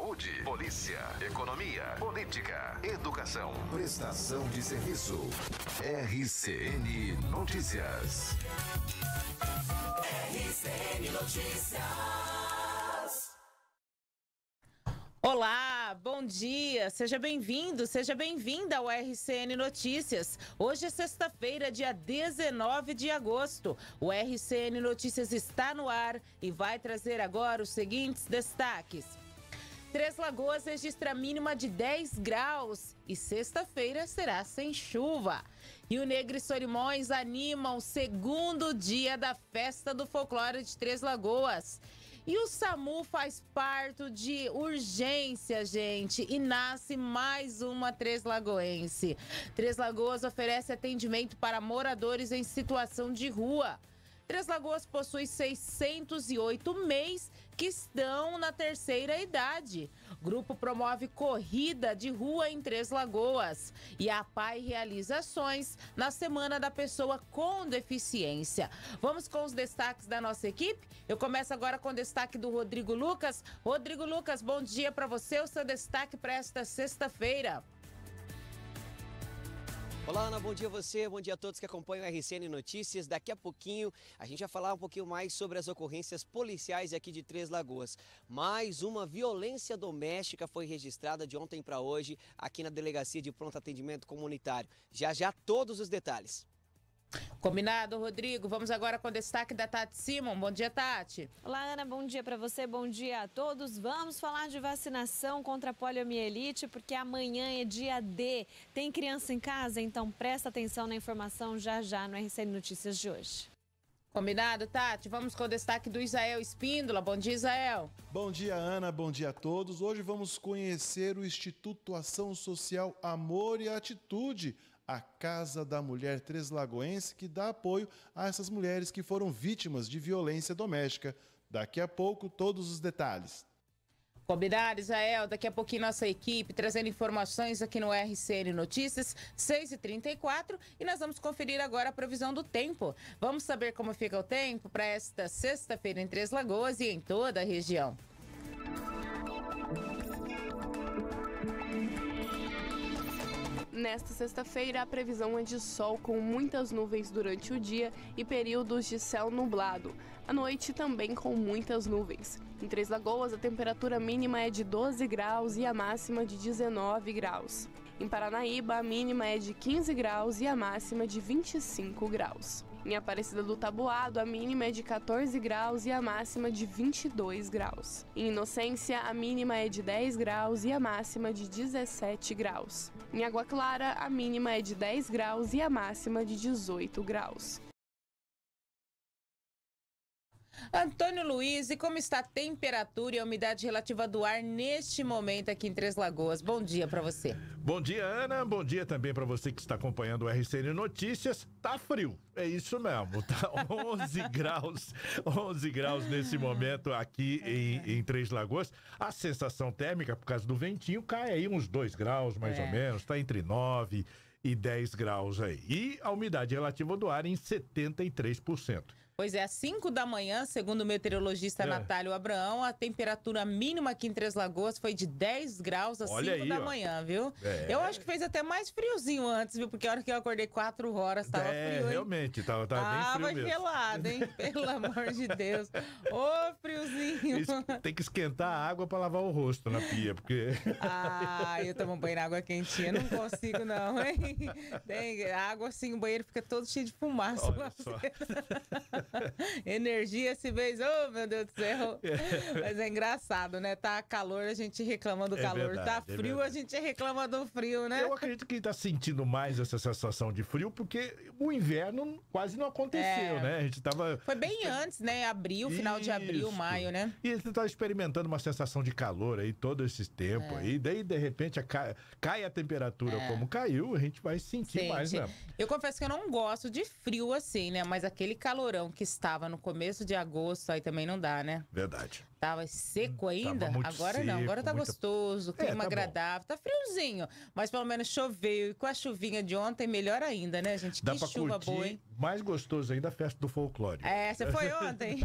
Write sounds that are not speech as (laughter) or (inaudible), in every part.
saúde, polícia, economia, política, educação, prestação de serviço. RCN Notícias. RCN Notícias. Olá, bom dia, seja bem-vindo, seja bem-vinda ao RCN Notícias. Hoje é sexta-feira, dia 19 de agosto. O RCN Notícias está no ar e vai trazer agora os seguintes destaques. Três Lagoas registra mínima de 10 graus e sexta-feira será sem chuva. Rio Negro e Solimões animam o segundo dia da Festa do Folclore de Três Lagoas. E o SAMU faz parto de urgência, gente, e nasce mais uma Três Lagoense. Três Lagoas oferece atendimento para moradores em situação de rua. Três Lagoas possui 608 mês que estão na terceira idade. O grupo promove corrida de rua em Três Lagoas e a PAI realiza ações na Semana da Pessoa com Deficiência. Vamos com os destaques da nossa equipe? Eu começo agora com o destaque do Rodrigo Lucas. Rodrigo Lucas, bom dia para você. O seu destaque para esta sexta-feira. Olá, Ana, bom dia a você, bom dia a todos que acompanham o RCN Notícias. Daqui a pouquinho a gente vai falar um pouquinho mais sobre as ocorrências policiais aqui de Três Lagoas. Mais uma violência doméstica foi registrada de ontem para hoje aqui na Delegacia de Pronto Atendimento Comunitário. Já já todos os detalhes. Combinado, Rodrigo. Vamos agora com o destaque da Tati Simon. Bom dia, Tati. Olá, Ana. Bom dia para você. Bom dia a todos. Vamos falar de vacinação contra a poliomielite, porque amanhã é dia D. Tem criança em casa? Então presta atenção na informação já já no RCN Notícias de hoje. Combinado, Tati? Vamos com o destaque do Israel Espíndola. Bom dia, Israel. Bom dia, Ana. Bom dia a todos. Hoje vamos conhecer o Instituto Ação Social Amor e Atitude, a Casa da Mulher três lagoense que dá apoio a essas mulheres que foram vítimas de violência doméstica. Daqui a pouco, todos os detalhes. Combinado, Israel. Daqui a pouquinho, nossa equipe trazendo informações aqui no RCN Notícias, 6h34. E nós vamos conferir agora a previsão do tempo. Vamos saber como fica o tempo para esta sexta-feira em Três Lagoas e em toda a região. Nesta sexta-feira, a previsão é de sol com muitas nuvens durante o dia e períodos de céu nublado. À noite, também com muitas nuvens. Em Três Lagoas, a temperatura mínima é de 12 graus e a máxima de 19 graus. Em Paranaíba, a mínima é de 15 graus e a máxima de 25 graus. Em Aparecida do Tabuado, a mínima é de 14 graus e a máxima de 22 graus. Em Inocência, a mínima é de 10 graus e a máxima de 17 graus. Em Água Clara, a mínima é de 10 graus e a máxima de 18 graus. Antônio Luiz, e como está a temperatura e a umidade relativa do ar neste momento aqui em Três Lagoas? Bom dia para você. Bom dia, Ana. Bom dia também para você que está acompanhando o RCN Notícias. Tá frio, é isso mesmo. Tá 11 (laughs) graus, 11 graus nesse momento aqui é em, em, Três Lagoas. A sensação térmica, por causa do ventinho, cai aí uns 2 graus mais é. ou menos, tá entre 9 e 10 graus aí. E a umidade relativa do ar em 73%. Pois é, às 5 da manhã, segundo o meteorologista é. Natálio Abraão, a temperatura mínima aqui em Três Lagoas foi de 10 graus às 5 da ó. manhã, viu? É. Eu acho que fez até mais friozinho antes, viu? Porque a hora que eu acordei 4 horas estava é, frio. Hein? Realmente, estava tava, tava ah, bem frio. Tava gelado, hein? (laughs) Pelo amor de Deus. Ô, friozinho. Tem que esquentar a água para lavar o rosto na pia, porque. (laughs) Ah, eu tomo banho na água quentinha, não consigo, não, hein? Tem água assim, o banheiro fica todo cheio de fumaça. Olha só. (laughs) Energia esse mês, oh meu Deus do céu. (laughs) É. Mas é engraçado, né? Tá calor, a gente reclama do é calor. Verdade, tá é frio, é a gente reclama do frio, né? Eu acredito que tá sentindo mais essa sensação de frio, porque o inverno quase não aconteceu, é. né? A gente tava. Foi bem antes, né? Abril, Isso. final de abril, maio, né? E você tá experimentando uma sensação de calor aí todo esse tempo. É. E daí, de repente, cai, cai a temperatura é. como caiu, a gente vai sentir Sente. mais, né? Eu confesso que eu não gosto de frio assim, né? Mas aquele calorão que que estava no começo de agosto, aí também não dá, né? Verdade. Tava seco hum, ainda? Tava agora seco, não, agora tá muita... gostoso, clima é, tá agradável, tá friozinho. Mas pelo menos choveu e com a chuvinha de ontem, melhor ainda, né, gente? Dá que chuva curtir, boa, hein? Mais gostoso ainda a festa do folclore. É, você foi (laughs) ontem?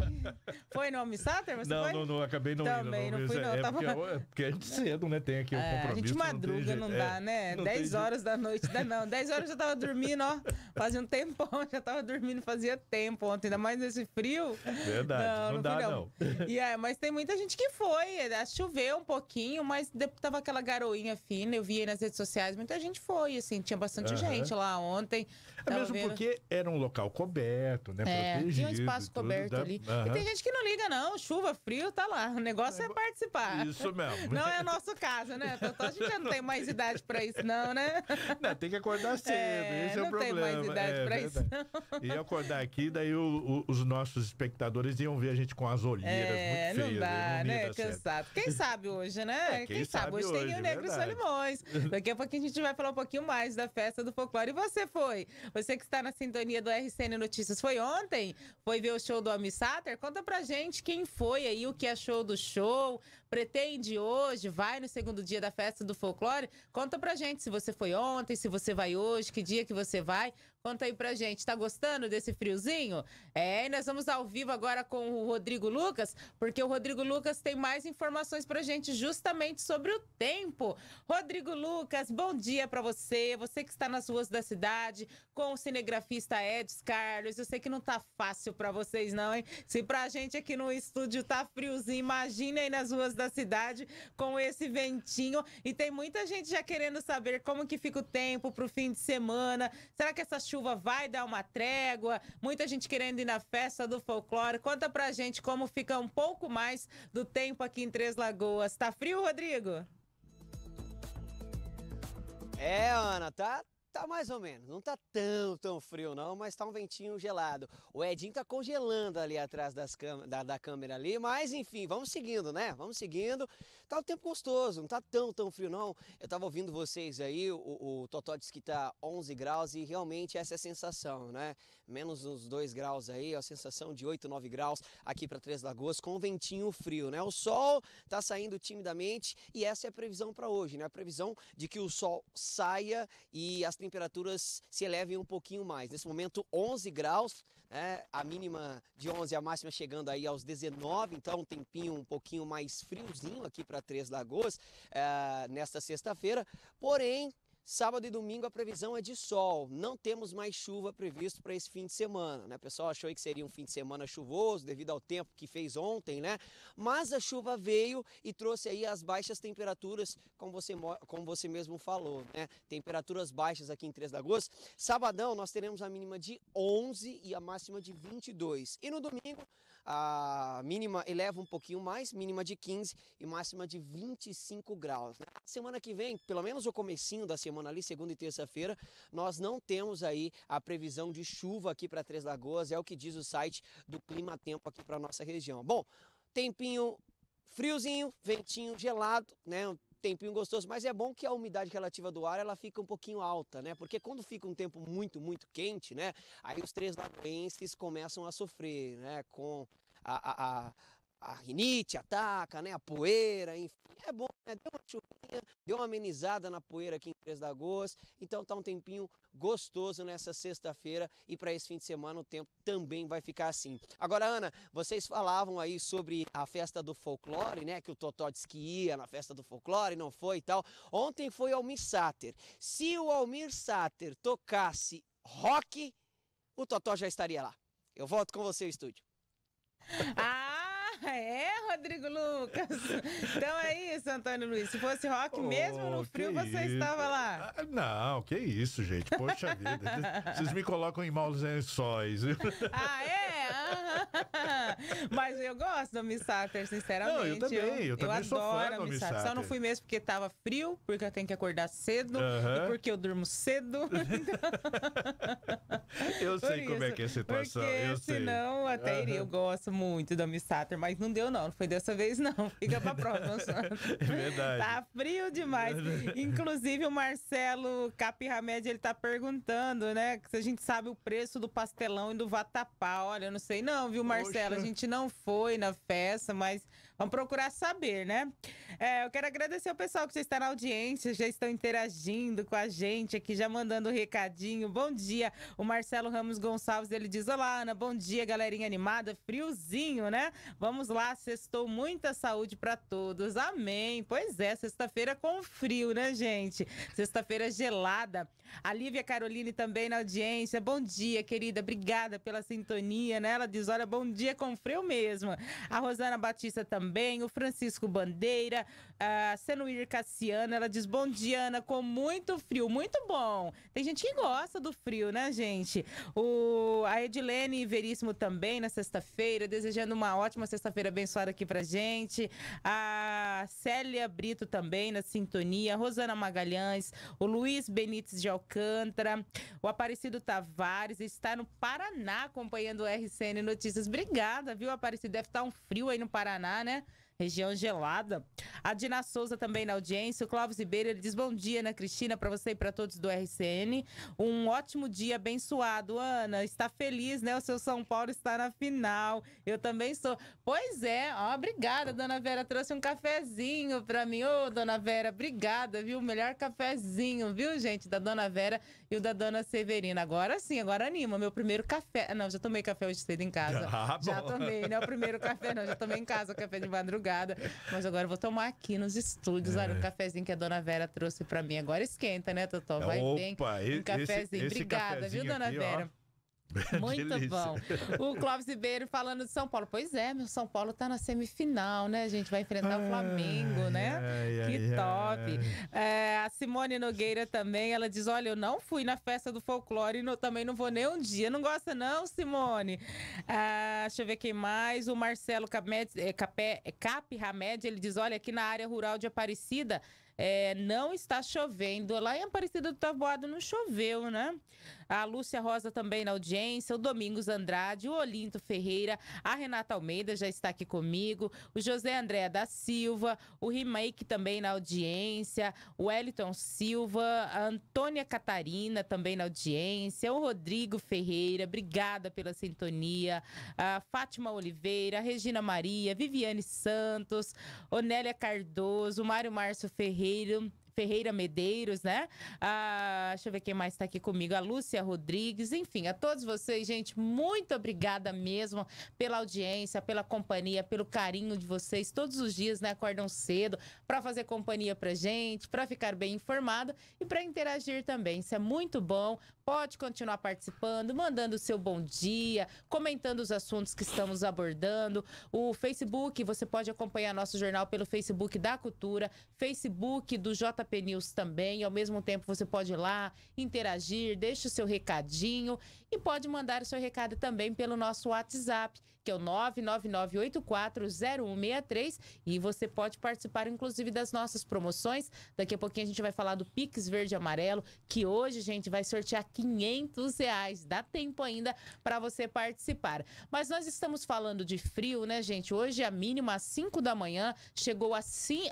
foi no Almissáter? Não, não, não, acabei não Também, indo, não, não fui é, não. É, tava... Tá é é porque, é porque a gente cedo, né, tem aqui o um compromisso. A gente madruga, não, não dá, é, né? dez 10 horas da noite, dá não. 10 horas eu já tava dormindo, ó. Fazia um tempão, (laughs) já tava dormindo, fazia tempo ontem, ainda mais nesse frio. Verdade, não, não, dá não. E é, mas tem tem muita gente que foi. É, é, choveu um pouquinho, mas tava aquela garoinha fina. Eu vi nas redes sociais, muita gente foi, assim. Tinha bastante uhum. gente lá ontem. É mesmo vendo... porque era um local coberto, né? É, protegido. Tinha um espaço coberto da... ali. Uhum. E tem gente que não liga, não. Chuva, frio, tá lá. O negócio é, é participar. Isso mesmo. Não é o nosso caso, né? Tô, a gente já não tem mais idade pra isso, não, né? (laughs) Não, tem que acordar cedo. É, esse é o problema. Não tem mais é idade é, pra verdade. isso, não. E acordar aqui, daí o, o, os nossos espectadores iam ver a gente com as olheiras é, muito feias não dá, né? Cansado. Quem sabe hoje, né? É, quem, quem, sabe, hoje, hoje tem o Negro verdade. Solimões. (laughs) Daqui a pouquinho a gente vai falar um pouquinho mais da festa do folclore. E você foi? Você que está na sintonia do RCN Notícias, foi ontem? Foi ver o show do Ami Sater? Conta pra gente quem foi aí, o que achou é do show, pretende hoje, vai no segundo dia da festa do folclore? Conta pra gente se você foi ontem, se você vai hoje, que dia que você vai. Conta aí pra gente, tá gostando desse friozinho? É, e nós vamos ao vivo agora com o Rodrigo Lucas, porque o Rodrigo Lucas tem mais informações pra gente justamente sobre o tempo. Rodrigo Lucas, bom dia para você, você que está nas ruas da cidade, com o cinegrafista Edson Carlos. Eu sei que não tá fácil para vocês não, hein? Se pra gente aqui no estúdio tá friozinho, imagina aí nas ruas da cidade com esse ventinho. E tem muita gente já querendo saber como que fica o tempo pro fim de semana. Será que essa chuva chuva vai dar uma trégua, muita gente querendo ir na festa do folclore. Conta pra gente como fica um pouco mais do tempo aqui em Três Lagoas. Tá frio, Rodrigo? É, Ana, tá, tá mais ou menos. Não tá tão, tão frio não, mas tá um ventinho gelado. O Edinho tá congelando ali atrás das da, da câmera ali, mas enfim, vamos seguindo, né? Vamos seguindo. Tá um tempo gostoso, não tá tão, tão frio não. Eu tava ouvindo vocês aí, o, o Totó disse que tá 11 graus e realmente essa é a sensação, né? Menos uns 2 graus aí, a sensação de 8, 9 graus aqui para Três Lagoas com um ventinho frio, né? O sol tá saindo timidamente e essa é a previsão para hoje, né? A previsão de que o sol saia e as temperaturas se elevem um pouquinho mais. Nesse momento 11 graus, é, a mínima de 11, a máxima chegando aí aos 19, então um tempinho um pouquinho mais friozinho aqui para Três Lagoas é, nesta sexta-feira. Porém, Sábado e domingo a previsão é de sol, não temos mais chuva previsto para esse fim de semana, né? O pessoal achou que seria um fim de semana chuvoso devido ao tempo que fez ontem, né? Mas a chuva veio e trouxe aí as baixas temperaturas, como você, como você mesmo falou, né? Temperaturas baixas aqui em Três Lagoas. Sabadão nós teremos a mínima de 11 e a máxima de 22. E no domingo a mínima eleva um pouquinho mais, mínima de 15 e máxima de 25 graus. Né? Semana que vem, pelo menos o comecinho da semana ali, segunda e terça-feira, nós não temos aí a previsão de chuva aqui para Três Lagoas, é o que diz o site do Clima Tempo aqui para nossa região. Bom, tempinho friozinho, ventinho gelado, né? tempinho gostoso, mas é bom que a umidade relativa do ar ela fica um pouquinho alta, né? Porque quando fica um tempo muito, muito quente, né? Aí os três lagoenses começam a sofrer, né? Com a, a, a a rinite ataca, né? A poeira, enfim, é bom, né? Deu uma chuvinha, deu uma amenizada na poeira aqui em Três Lagoas. Então tá um tempinho gostoso nessa sexta-feira e para esse fim de semana o tempo também vai ficar assim. Agora, Ana, vocês falavam aí sobre a festa do folclore, né? Que o Totó disse que ia na festa do folclore, não foi e tal. Ontem foi Almir Sater. Se o Almir Sater tocasse rock, o Totó já estaria lá. Eu volto com você, estúdio. (laughs) Ah! (laughs) é, Rodrigo Lucas. Então é isso, Antônio Luiz. Se fosse rock oh, mesmo no oh, frio, você isso. estava lá. Ah, não, que isso, gente. Poxa vida. Vocês me colocam em maus lençóis. (laughs) ah, é? (laughs) Mas eu gosto do Miss Satter, sinceramente. Não, eu também, eu, eu também eu sou adoro fã do Miss Satter. Só não fui mesmo porque tava frio, porque eu tenho que acordar cedo, uhum. e porque eu durmo cedo. (laughs) Então, eu sei isso, como é que é a situação, porque, eu sei. senão até uhum. iria, eu gosto muito do Miss Satter, mas não deu não, não foi dessa vez não. (laughs) Fica pra próxima. é verdade. Tá frio demais. Inclusive o Marcelo Capirramed, ele tá perguntando, né, se a gente sabe o preço do pastelão e do vatapá. Olha, eu não sei não, viu, Marcela? A gente não foi na festa, mas Vamos procurar saber, né? É, eu quero agradecer ao pessoal que já está na audiência, já estão interagindo com a gente aqui, já mandando um recadinho. Bom dia. O Marcelo Ramos Gonçalves, ele diz: Olá, Ana, bom dia, galerinha animada, friozinho, né? Vamos lá, sextou muita saúde para todos. Amém. Pois é, sexta-feira com frio, né, gente? Sexta-feira gelada. A Lívia Caroline também na audiência. Bom dia, querida. Obrigada pela sintonia, né? Ela diz: Olha, bom dia com frio mesmo. A Rosana Batista também também, o Francisco Bandeira, a Senuir Cassiano, ela diz bom dia, Ana, com muito frio, muito bom. Tem gente que gosta do frio, né, gente? O, a Edilene Veríssimo também na sexta-feira, desejando uma ótima sexta-feira abençoada aqui pra gente. A Célia Brito também na sintonia, a Rosana Magalhães, o Luiz Benites de Alcântara, o Aparecido Tavares está no Paraná acompanhando o RCN Notícias. Obrigada, viu, Aparecido? Deve estar tá um frio aí no Paraná, né? região gelada. A Dina Souza também na audiência. O Cláudio Ribeiro, ele diz bom dia, Ana Cristina, para você e para todos do RCN. Um ótimo dia, abençoado. Ana, está feliz, né? O seu São Paulo está na final. Eu também sou. Pois é, ó, obrigada, dona Vera. Trouxe um cafezinho para mim. Ô, dona Vera, obrigada, viu? O melhor cafezinho, viu, gente? Da dona Vera e o da dona Severina. Agora sim, agora anima. Meu primeiro café. Ah, não, já tomei café hoje cedo em casa. (laughs) Ah, já tomei, não é o primeiro café, não. Já tomei em casa o café de madrugada madrugada. Mas agora eu vou tomar aqui nos estúdios. É. Olha, o cafezinho que a dona Vera trouxe pra mim. Agora esquenta, né, Totó? Vai Opa, bem. Um cafezinho. Esse, esse Obrigada, cafezinho viu, dona aqui, Vera? (laughs) Muito Delícia. bom. O Clóvis Ribeiro falando de São Paulo. Pois é, meu São Paulo tá na semifinal, né, gente? Vai enfrentar ah, o Flamengo, né? Yeah, que yeah, top. É, a Simone Nogueira também, ela diz: Olha, eu não fui na festa do folclore e também não vou nem um dia. Não gosta, não, Simone? Ah, deixa eu ver quem mais. O Marcelo Capmed, é, eh, Capé, é, eh, Cap Hamed, ele diz: Olha, aqui na área rural de Aparecida. É, não está chovendo. Lá em Aparecida do Taboado não choveu, né? a Lúcia Rosa também na audiência, o Domingos Andrade, o Olinto Ferreira, a Renata Almeida já está aqui comigo, o José André da Silva, o Remake também na audiência, o Eliton Silva, a Antônia Catarina também na audiência, o Rodrigo Ferreira, obrigada pela sintonia, a Fátima Oliveira, a Regina Maria, Viviane Santos, Onélia Cardoso, Mário Márcio Ferreira, Ferreira Medeiros, né? Ah, deixa eu ver quem mais está aqui comigo. A Lúcia Rodrigues, enfim, a todos vocês, gente, muito obrigada mesmo pela audiência, pela companhia, pelo carinho de vocês. Todos os dias, né? Acordam cedo para fazer companhia para gente, para ficar bem informado e para interagir também. Isso é muito bom. Pode continuar participando, mandando o seu bom dia, comentando os assuntos que estamos abordando. O Facebook, você pode acompanhar nosso jornal pelo Facebook da Cultura, Facebook do JP P News também. Ao mesmo tempo, você pode ir lá, interagir, deixe o seu recadinho e pode mandar o seu recado também pelo nosso WhatsApp, que é o 999840163. E você pode participar, inclusive, das nossas promoções. Daqui a pouquinho a gente vai falar do Pix Verde Amarelo, que hoje, gente, vai sortear 500 reais. Dá tempo ainda para você participar. Mas nós estamos falando de frio, né, gente? Hoje a mínima às 5 da manhã chegou a,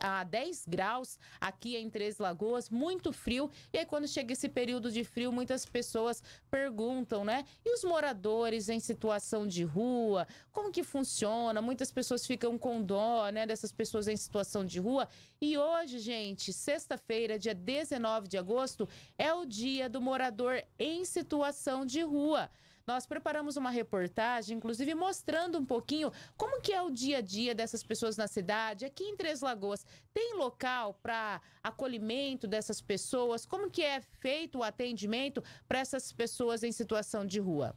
a 10 graus aqui em Três Lagoas, muito frio. E aí, quando chega esse período de frio, muitas pessoas perguntam, né? E os moradores em situação de rua, como que funciona? Muitas pessoas ficam com dó, né, dessas pessoas em situação de rua. E hoje, gente, sexta-feira, dia 19 de agosto, é o dia do morador em situação de rua. Nós preparamos uma reportagem, inclusive mostrando um pouquinho como que é o dia a dia dessas pessoas na cidade. Aqui em Três Lagoas, tem local para acolhimento dessas pessoas? Como que é feito o atendimento para essas pessoas em situação de rua?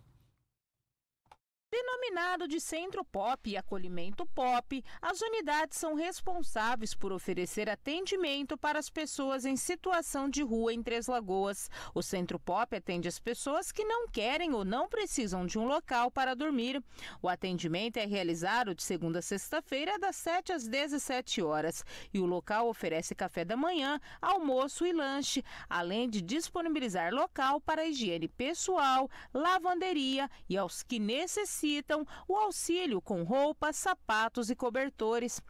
Denominado de Centro Pop e Acolhimento Pop, as unidades são responsáveis por oferecer atendimento para as pessoas em situação de rua em Três Lagoas. O Centro Pop atende as pessoas que não querem ou não precisam de um local para dormir. O atendimento é realizado de segunda a sexta-feira, das 7 às 17 horas, e o local oferece café da manhã, almoço e lanche, além de disponibilizar local para higiene pessoal, lavanderia e aos que necessitam solicitam o auxílio com roupas, sapatos e cobertores.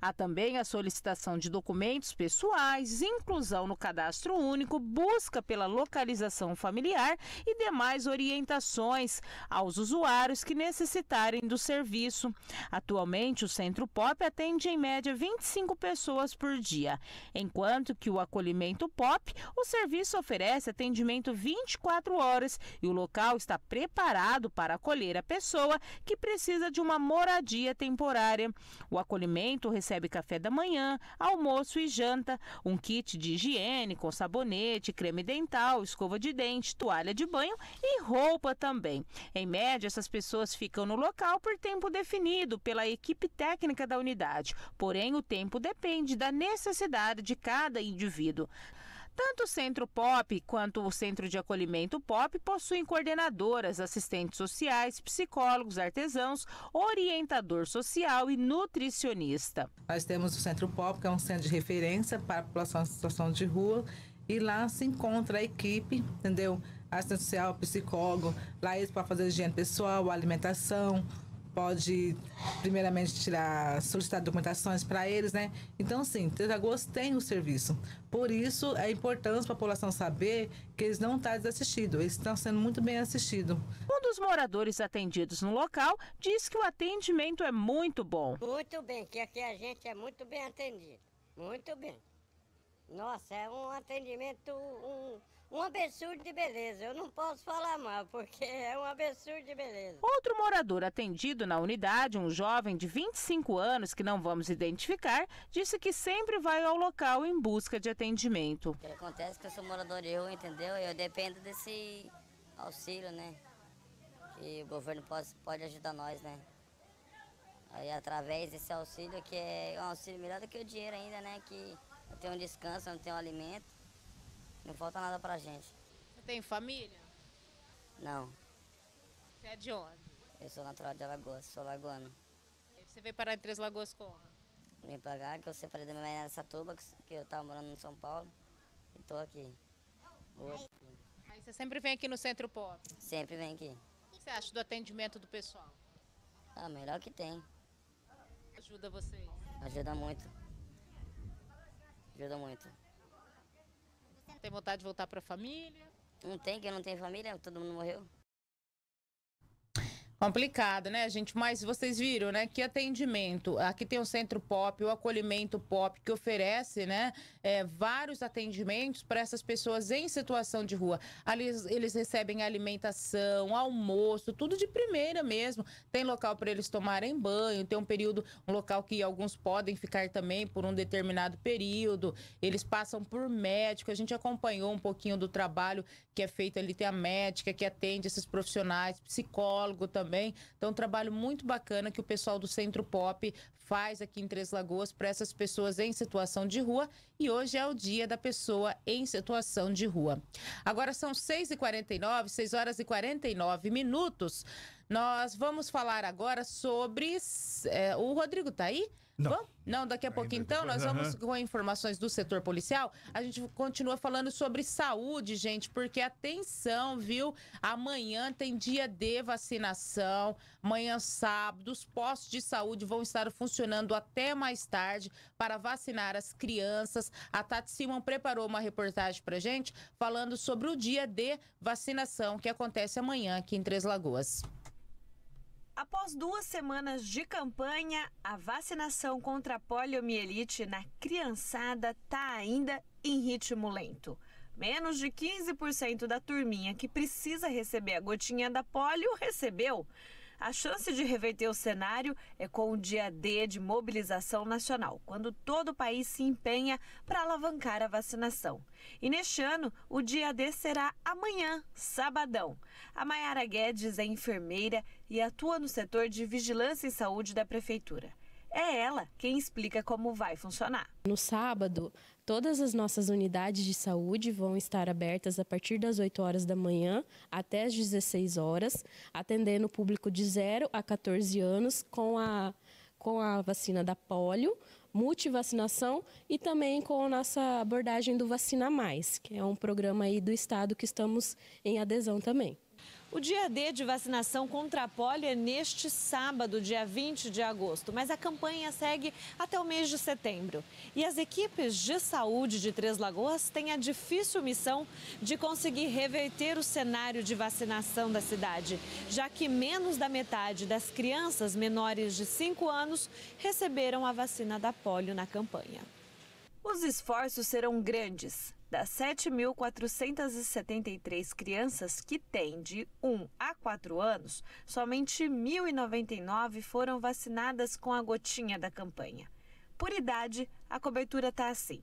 Há também a solicitação de documentos pessoais, inclusão no cadastro único, busca pela localização familiar e demais orientações aos usuários que necessitarem do serviço. Atualmente, o Centro Pop atende em média 25 pessoas por dia, enquanto que o acolhimento Pop, o serviço oferece atendimento 24 horas e o local está preparado para acolher a pessoa que precisa de uma moradia temporária. O acolhimento recebe recebe café da manhã, almoço e janta, um kit de higiene com sabonete, creme dental, escova de dente, toalha de banho e roupa também. Em média, essas pessoas ficam no local por tempo definido pela equipe técnica da unidade, porém o tempo depende da necessidade de cada indivíduo. Tanto o Centro Pop quanto o Centro de Acolhimento Pop possuem coordenadoras, assistentes sociais, psicólogos, artesãos, orientador social e nutricionista. Nós temos o Centro Pop, que é um centro de referência para a população em situação de rua, e lá se encontra a equipe, entendeu? Assistente social, psicólogo, lá eles para fazer higiene pessoal, alimentação, pode primeiramente tirar solicitar documentações para eles, né? Então sim, Três Lagoas tem o serviço. Por isso é importante para a população saber que eles não estão tá desassistidos, eles estão sendo muito bem assistidos. Um dos moradores atendidos no local diz que o atendimento é muito bom. Muito bem, que aqui a gente é muito bem atendido, muito bem. Nossa, é um atendimento um um absurdo de beleza. Eu não posso falar mal, porque é um absurdo de beleza. Outro morador atendido na unidade, um jovem de 25 anos que não vamos identificar, disse que sempre vai ao local em busca de atendimento. O que acontece é que eu sou morador de rua, entendeu? Eu dependo desse auxílio, né? Que o governo pode, pode ajudar nós, né? Aí através desse auxílio, que é um auxílio melhor do que o dinheiro ainda, né? Que não tem um descanso, não tem um alimento. Não falta nada pra gente. Você tem família? Não. Você é de onde? Eu sou natural de Alagoas, sou lagoano. E você veio parar em Três Lagoas como? Vim pra cá, que eu separei da minha mãe nessa tuba, que eu tava morando em São Paulo. E tô aqui. Boa. Aí você sempre vem aqui no Centro Pop? Sempre vem aqui. O que você acha do atendimento do pessoal? Ah, melhor que tem. Ajuda vocês? Ajuda muito. Ajuda muito. Tem vontade de voltar para a família? Não tem, que eu não tenho família, todo mundo morreu. Complicado, né, gente? Mas vocês viram, né? Que atendimento. Aqui tem o Centro Pop, o Acolhimento Pop, que oferece, né? É, vários atendimentos para essas pessoas em situação de rua. Ali eles recebem alimentação, almoço, tudo de primeira mesmo. Tem local para eles tomarem banho, tem um período, um local que alguns podem ficar também por um determinado período. Eles passam por médico. A gente acompanhou um pouquinho do trabalho que é feito ali. Tem a médica que atende esses profissionais, psicólogo também também. Então, um trabalho muito bacana que o pessoal do Centro Pop faz aqui em Três Lagoas para essas pessoas em situação de rua. E hoje é o dia da pessoa em situação de rua. Agora são 6h49, 6 horas e 49 minutos. Nós vamos falar agora sobre. É, o Rodrigo tá aí? Não. Vamos? Não, daqui a pouco então nós vamos uhum. com informações do setor policial. A gente continua falando sobre saúde, gente, porque atenção, viu? Amanhã tem dia de vacinação. Amanhã sábado, os postos de saúde vão estar funcionando até mais tarde para vacinar as crianças. A Tati Simão preparou uma reportagem pra gente falando sobre o dia de vacinação que acontece amanhã aqui em Três Lagoas. Após duas semanas de campanha, a vacinação contra a poliomielite na criançada está ainda em ritmo lento. Menos de 15% da turminha que precisa receber a gotinha da polio recebeu. A chance de reverter o cenário é com o dia D de mobilização nacional, quando todo o país se empenha para alavancar a vacinação. E neste ano, o dia D será amanhã, sabadão. A Mayara Guedes é enfermeira e atua no setor de vigilância e saúde da prefeitura. É ela quem explica como vai funcionar. No sábado, Todas as nossas unidades de saúde vão estar abertas a partir das 8 horas da manhã até as 16 horas, atendendo o público de 0 a 14 anos com a, com a vacina da polio, multivacinação e também com a nossa abordagem do Vacina Mais, que é um programa aí do estado que estamos em adesão também. O dia D de vacinação contra a polio é neste sábado, dia 20 de agosto, mas a campanha segue até o mês de setembro. E as equipes de saúde de Três Lagoas têm a difícil missão de conseguir reverter o cenário de vacinação da cidade, já que menos da metade das crianças menores de 5 anos receberam a vacina da polio na campanha. Os esforços serão grandes. Das 7.473 crianças que têm de 1 a 4 anos, somente 1.099 foram vacinadas com a gotinha da campanha. Por idade, a cobertura está assim.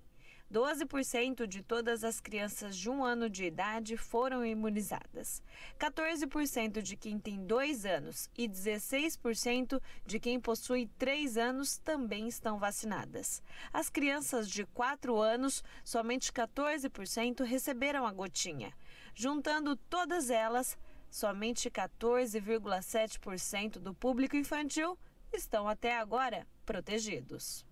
12% de todas as crianças de um ano de idade foram imunizadas. 14% de quem tem dois anos e 16% de quem possui três anos também estão vacinadas. As crianças de quatro anos, somente 14% receberam a gotinha. Juntando todas elas, somente 14,7% do público infantil estão até agora protegidos.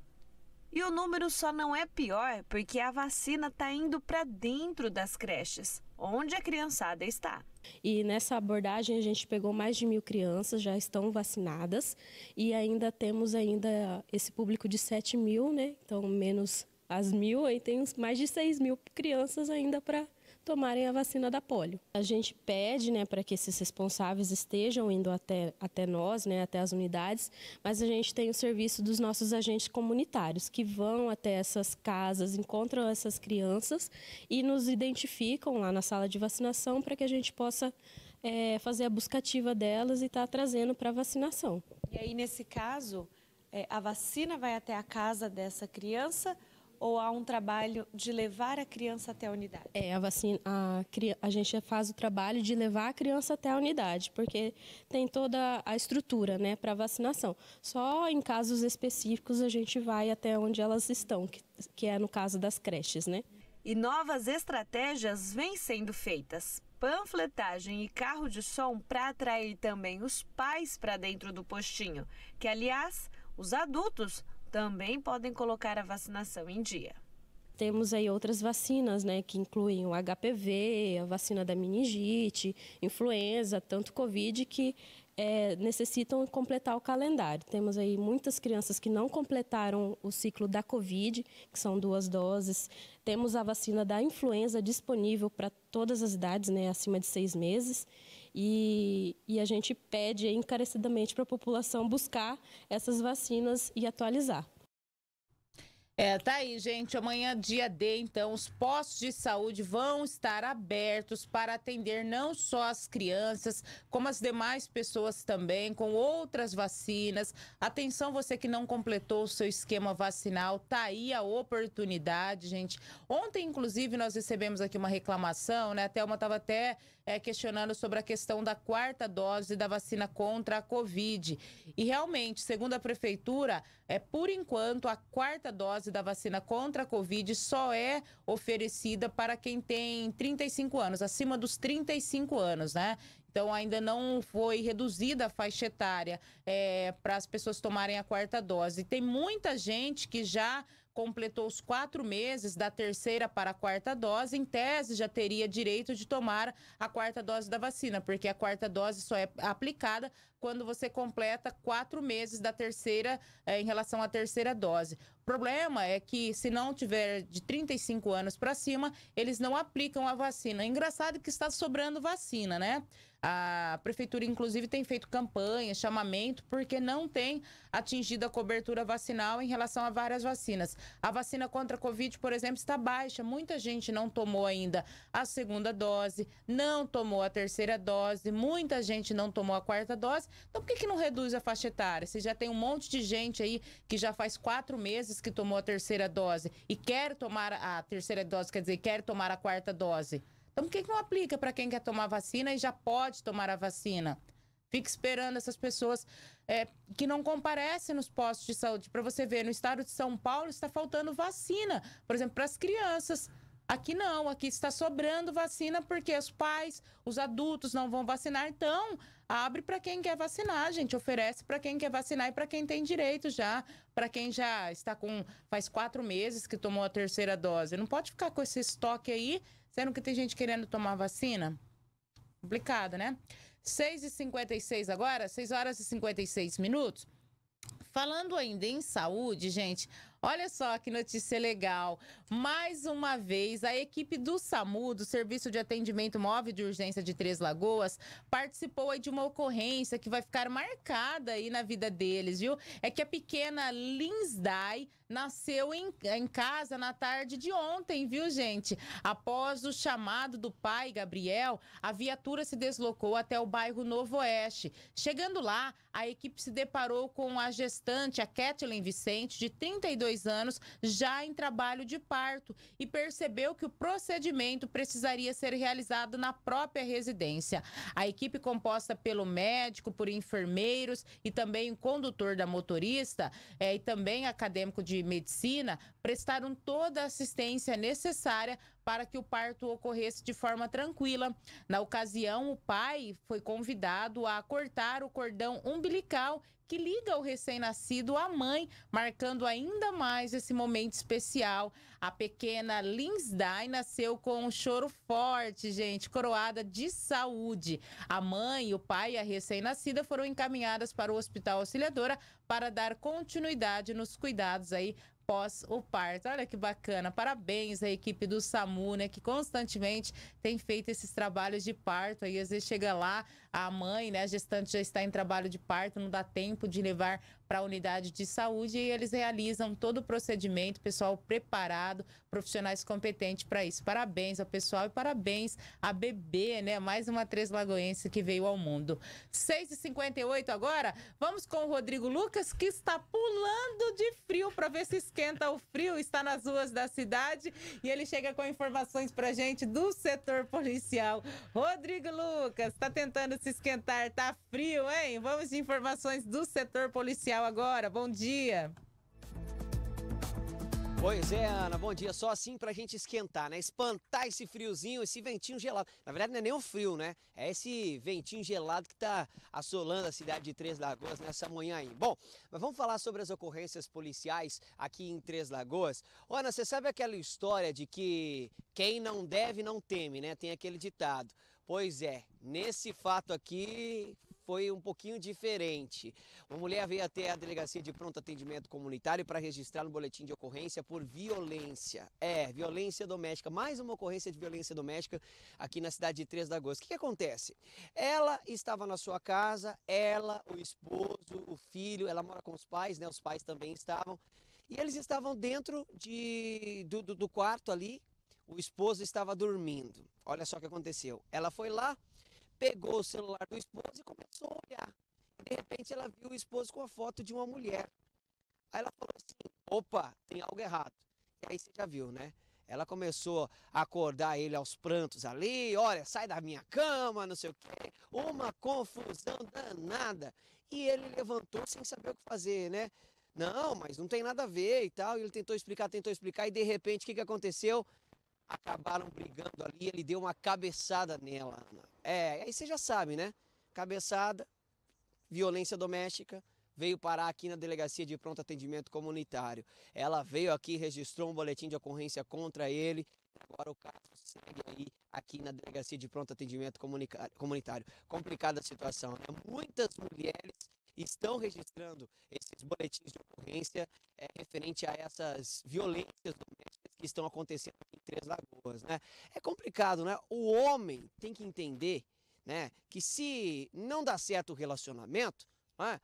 E o número só não é pior porque a vacina está indo para dentro das creches, onde a criançada está. E nessa abordagem a gente pegou mais de mil crianças, já estão vacinadas e ainda temos ainda esse público de 7 mil, né? Então menos as mil, aí tem mais de 6 mil crianças ainda para tomarem a vacina da polio. A gente pede né, para que esses responsáveis estejam indo até, até nós, né, até as unidades, mas a gente tem o serviço dos nossos agentes comunitários, que vão até essas casas, encontram essas crianças e nos identificam lá na sala de vacinação para que a gente possa é, fazer a busca delas e estar tá trazendo para vacinação. E aí, nesse caso, é, a vacina vai até a casa dessa criança ou há um trabalho de levar a criança até a unidade? É, a vacina, a, a gente faz o trabalho de levar a criança até a unidade, porque tem toda a estrutura, né, para vacinação. Só em casos específicos a gente vai até onde elas estão, que, que é no caso das creches, né? E novas estratégias vêm sendo feitas panfletagem e carro de som para atrair também os pais para dentro do postinho, que aliás, os adultos também podem colocar a vacinação em dia. Temos aí outras vacinas, né, que incluem o HPV, a vacina da meningite, influenza, tanto Covid, que é, necessitam completar o calendário. Temos aí muitas crianças que não completaram o ciclo da Covid, que são duas doses. Temos a vacina da influenza disponível para todas as idades, né, acima de seis meses. E, e a gente pede encarecidamente para a população buscar essas vacinas e atualizar. É, tá aí, gente. Amanhã, dia D, então, os postos de saúde vão estar abertos para atender não só as crianças, como as demais pessoas também, com outras vacinas. Atenção, você que não completou o seu esquema vacinal, tá aí a oportunidade, gente. Ontem, inclusive, nós recebemos aqui uma reclamação, né? A Thelma estava até é, questionando sobre a questão da quarta dose da vacina contra a Covid. E realmente, segundo a prefeitura, é por enquanto a quarta dose da vacina contra a Covid só é oferecida para quem tem 35 anos, acima dos 35 anos, né? Então, ainda não foi reduzida a faixa etária é, para as pessoas tomarem a quarta dose. Tem muita gente que já completou os quatro meses da terceira para a quarta dose, em tese já teria direito de tomar a quarta dose da vacina, porque a quarta dose só é aplicada quando você completa quatro meses da terceira, eh, em relação à terceira dose problema é que se não tiver de 35 anos para cima, eles não aplicam a vacina. Engraçado que está sobrando vacina, né? A prefeitura, inclusive, tem feito campanha, chamamento, porque não tem atingido a cobertura vacinal em relação a várias vacinas. A vacina contra a Covid, por exemplo, está baixa. Muita gente não tomou ainda a segunda dose, não tomou a terceira dose, muita gente não tomou a quarta dose. Então, por que, que não reduz a faixa etária? Você já tem um monte de gente aí que já faz quatro meses que tomou a terceira dose e quer tomar a terceira dose, quer dizer, quer tomar a quarta dose. Então, por que, não aplica para quem quer tomar vacina e já pode tomar a vacina? Fica esperando essas pessoas é, que não comparecem nos postos de saúde. Para você ver, no estado de São Paulo está faltando vacina, por exemplo, para as crianças. Aqui não, aqui está sobrando vacina porque os pais, os adultos não vão vacinar. Então, abre para quem quer vacinar, gente oferece para quem quer vacinar e para quem tem direito já, para quem já está com faz quatro meses que tomou a terceira dose. Não pode ficar com esse estoque aí, sendo que tem gente querendo tomar vacina. Complicado, né? 6h56 agora, 6 horas e 56 minutos. Falando ainda em saúde, gente, Olha só que notícia legal. Mais uma vez, a equipe do SAMU, do Serviço de Atendimento Móvel de Urgência de Três Lagoas, participou de uma ocorrência que vai ficar marcada aí na vida deles, viu? É que a pequena Linsdai nasceu em, em casa na tarde de ontem, viu, gente? Após o chamado do pai, Gabriel, a viatura se deslocou até o bairro Novo Oeste. Chegando lá, a equipe se deparou com a gestante, a Kathleen Vicente, de 32 anos, já em trabalho de parto, e percebeu que o procedimento precisaria ser realizado na própria residência. A equipe composta pelo médico, por enfermeiros e também o condutor da motorista, é, e também acadêmico de Medicina prestaram toda a assistência necessária para que o parto ocorresse de forma tranquila. Na ocasião, o pai foi convidado a cortar o cordão umbilical que liga o recém-nascido à mãe, marcando ainda mais esse momento especial. A pequena Linsdai nasceu com um choro forte, gente, coroada de saúde. A mãe, o pai e a recém-nascida foram encaminhadas para o Hospital Auxiliadora para dar continuidade nos cuidados aí pós o parto. Olha que bacana. Parabéns à equipe do SAMU, né, que constantemente tem feito esses trabalhos de parto aí, às vezes chega lá, a mãe, né, a gestante já está em trabalho de parto, não dá tempo de levar para a unidade de saúde e eles realizam todo o procedimento, pessoal preparado, profissionais competentes para isso. Parabéns ao pessoal e parabéns à bebê, né? Mais uma Três Lagoense que veio ao mundo. 6h58 agora, vamos com o Rodrigo Lucas, que está pulando de frio para ver se esquenta o frio, está nas ruas da cidade e ele chega com informações para gente do setor policial. Rodrigo Lucas, está tentando se esquentar, tá frio, hein? Vamos de informações do setor policial agora. Bom dia. Pois é, Ana, bom dia. Só assim pra gente esquentar, né? Espantar esse friozinho, esse ventinho gelado. Na verdade, não é nem o frio, né? É esse ventinho gelado que tá assolando a cidade de Três Lagoas nessa manhã aí. Bom, mas vamos falar sobre as ocorrências policiais aqui em Três Lagoas. Ana, você sabe aquela história de que quem não deve não teme, né? Tem aquele ditado. Pois é, nesse fato aqui foi um pouquinho diferente. Uma mulher veio até a delegacia de pronto atendimento comunitário para registrar no boletim de ocorrência por violência. É, violência doméstica. Mais uma ocorrência de violência doméstica aqui na cidade de Três Agosto. O que, que acontece? Ela estava na sua casa, ela, o esposo, o filho, ela mora com os pais, né? Os pais também estavam. E eles estavam dentro de, do, do, do quarto ali, o esposo estava dormindo. Olha só o que aconteceu. Ela foi lá, pegou o celular do esposo e começou a olhar. De repente ela viu o esposo com a foto de uma mulher. Aí ela falou assim: opa, tem algo errado. E aí você já viu, né? Ela começou a acordar ele aos prantos ali, olha, sai da minha cama, não sei o quê. Uma confusão danada. E ele levantou sem saber o que fazer, né? Não, mas não tem nada a ver e tal. E ele tentou explicar, tentou explicar, e de repente o que, que aconteceu? acabaram brigando ali, ele deu uma cabeçada nela. Ana. É, aí você já sabe, né? Cabeçada, violência doméstica, veio parar aqui na delegacia de pronto atendimento comunitário. Ela veio aqui, registrou um boletim de ocorrência contra ele. Agora o caso segue aí aqui na delegacia de pronto atendimento comunitário. Complicada a situação. Né? Muitas mulheres estão registrando esses boletins de ocorrência é, referente a essas violências domésticas que estão acontecendo em Três Lagoas, né? É complicado, né? O homem tem que entender, né, que se não dá certo o relacionamento, né,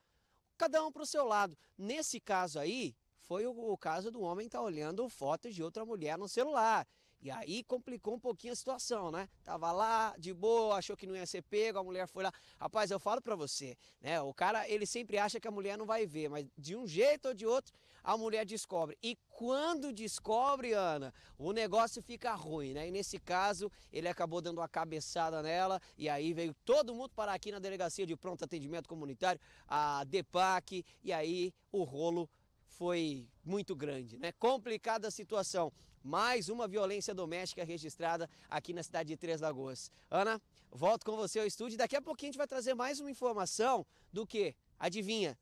cada um para o seu lado. Nesse caso aí, foi o, o caso do homem estar tá olhando fotos de outra mulher no celular. E aí complicou um pouquinho a situação, né? Tava lá de boa, achou que não ia ser pego, a mulher foi lá. Rapaz, eu falo para você, né? O cara, ele sempre acha que a mulher não vai ver, mas de um jeito ou de outro, a mulher descobre. E quando descobre, Ana, o negócio fica ruim, né? E nesse caso, ele acabou dando uma cabeçada nela e aí veio todo mundo parar aqui na delegacia de pronto atendimento comunitário, a DEPAC, e aí o rolo foi muito grande, né? Complicada a situação mais uma violência doméstica registrada aqui na cidade de Três Lagoas. Ana, volto com você ao estúdio daqui a pouquinho a gente vai trazer mais uma informação do que? Adivinha?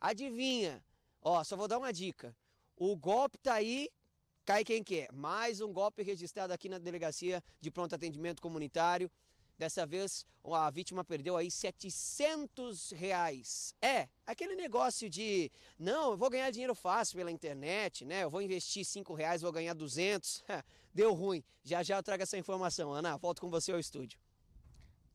Adivinha? Ó, só vou dar uma dica. O golpe tá aí, cai quem quer. Mais um golpe registrado aqui na Delegacia de Pronto Atendimento Comunitário. Dessa vez a vítima perdeu aí 700 reais. É, aquele negócio de, não, eu vou ganhar dinheiro fácil pela internet, né? Eu vou investir 5 reais, vou ganhar 200. (laughs) Deu ruim. Já já eu trago essa informação. Ana, volto com você ao estúdio.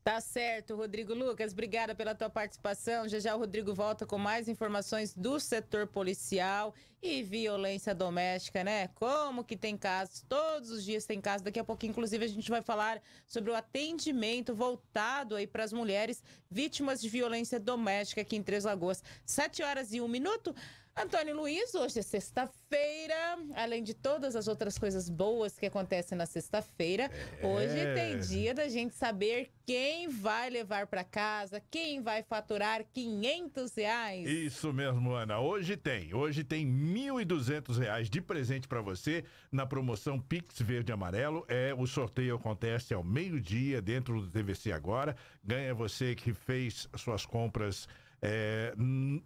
Tá certo, Rodrigo Lucas. Obrigada pela tua participação. Já já o Rodrigo volta com mais informações do setor policial e violência doméstica, né? Como que tem casos, todos os dias tem casos. Daqui a pouco, inclusive, a gente vai falar sobre o atendimento voltado aí para as mulheres vítimas de violência doméstica aqui em Três Lagoas. Sete horas e um minuto. Antônio Luiz, hoje é sexta-feira. Além de todas as outras coisas boas que acontecem na sexta-feira, é. hoje tem dia da gente saber quem vai levar para casa, quem vai faturar 500 reais. Isso mesmo, Ana. Hoje tem. Hoje tem 1.200 reais de presente para você na promoção Pix Verde Amarelo. É O sorteio acontece ao meio-dia dentro do TVC agora. Ganha você que fez suas compras é,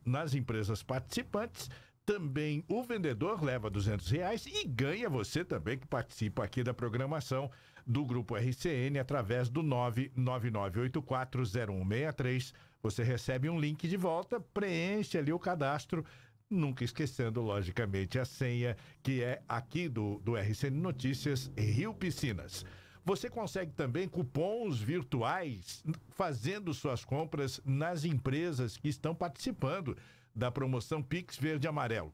nas empresas participantes. Também o vendedor leva 200 reais e ganha você também que participa aqui da programação do Grupo RCN através do 999840163. Você recebe um link de volta, preenche ali o cadastro, nunca esquecendo, logicamente, a senha que é aqui do, do RCN Notícias Rio Piscinas. Você consegue também cupons virtuais fazendo suas compras nas empresas que estão participando da promoção Pix Verde Amarelo.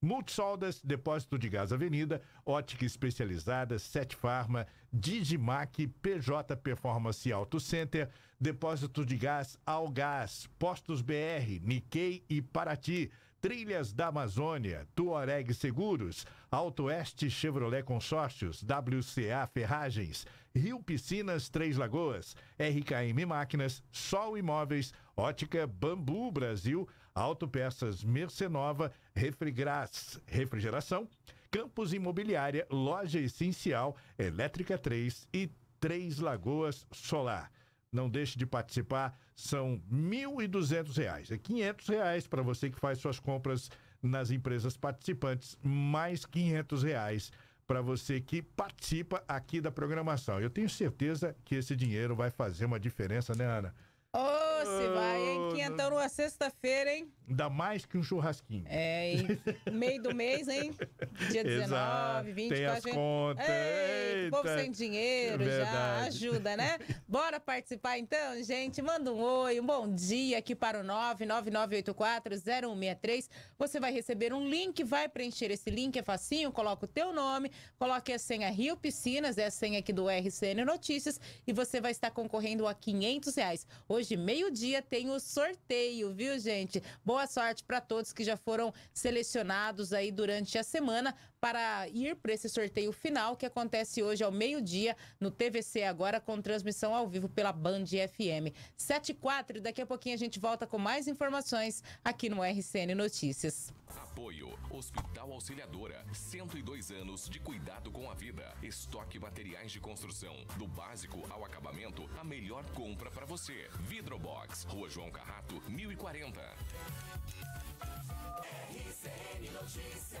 Multisoldas, Depósito de Gás Avenida, Ótica Especializada, Sete Farma, Digimac, PJ Performance Auto Center, Depósito de Gás Algás, Postos BR, Nikkei e Paraty. Trilhas da Amazônia, Tuareg Seguros, Alto Oeste Chevrolet Consórcios, WCA Ferragens, Rio Piscinas Três Lagoas, RKM Máquinas, Sol Imóveis, Ótica Bambu Brasil, Autopeças Mercenova, Refrigras, Refrigeração, Campos Imobiliária, Loja Essencial, Elétrica 3 e Três Lagoas Solar. Não deixe de participar, são R$ 1.200. É R$ reais para você que faz suas compras nas empresas participantes, mais R$ reais para você que participa aqui da programação. Eu tenho certeza que esse dinheiro vai fazer uma diferença, né, Ana? Oh! Você vai, hein? Quinhentão numa sexta-feira, hein? Dá mais que um churrasquinho. É, e (laughs) meio do mês, hein? Dia 19, 20, Tem as gente... contas. Ei, Eita. povo sem dinheiro já ajuda, né? (laughs) Bora participar então, gente? Manda um oi, um bom dia aqui para o 999840163. Você vai receber um link, vai preencher esse link, é facinho, coloca o teu nome, coloque a senha Rio Piscinas, é a senha aqui do RCN Notícias, e você vai estar concorrendo a 500 reais. Hoje, meio dia tem o sorteio, viu, gente? Boa sorte para todos que já foram selecionados aí durante a semana para ir para esse sorteio final que acontece hoje ao meio-dia no TVC agora com transmissão ao vivo pela Band FM. 7 e 4, daqui a pouquinho a gente volta com mais informações aqui no RCN Notícias. Apoio Hospital Auxiliadora, 102 anos de cuidado com a vida. Estoque materiais de construção, do básico ao acabamento, a melhor compra para você. Vidrobox, Rua João Carrato, 1040. RCN Notícias.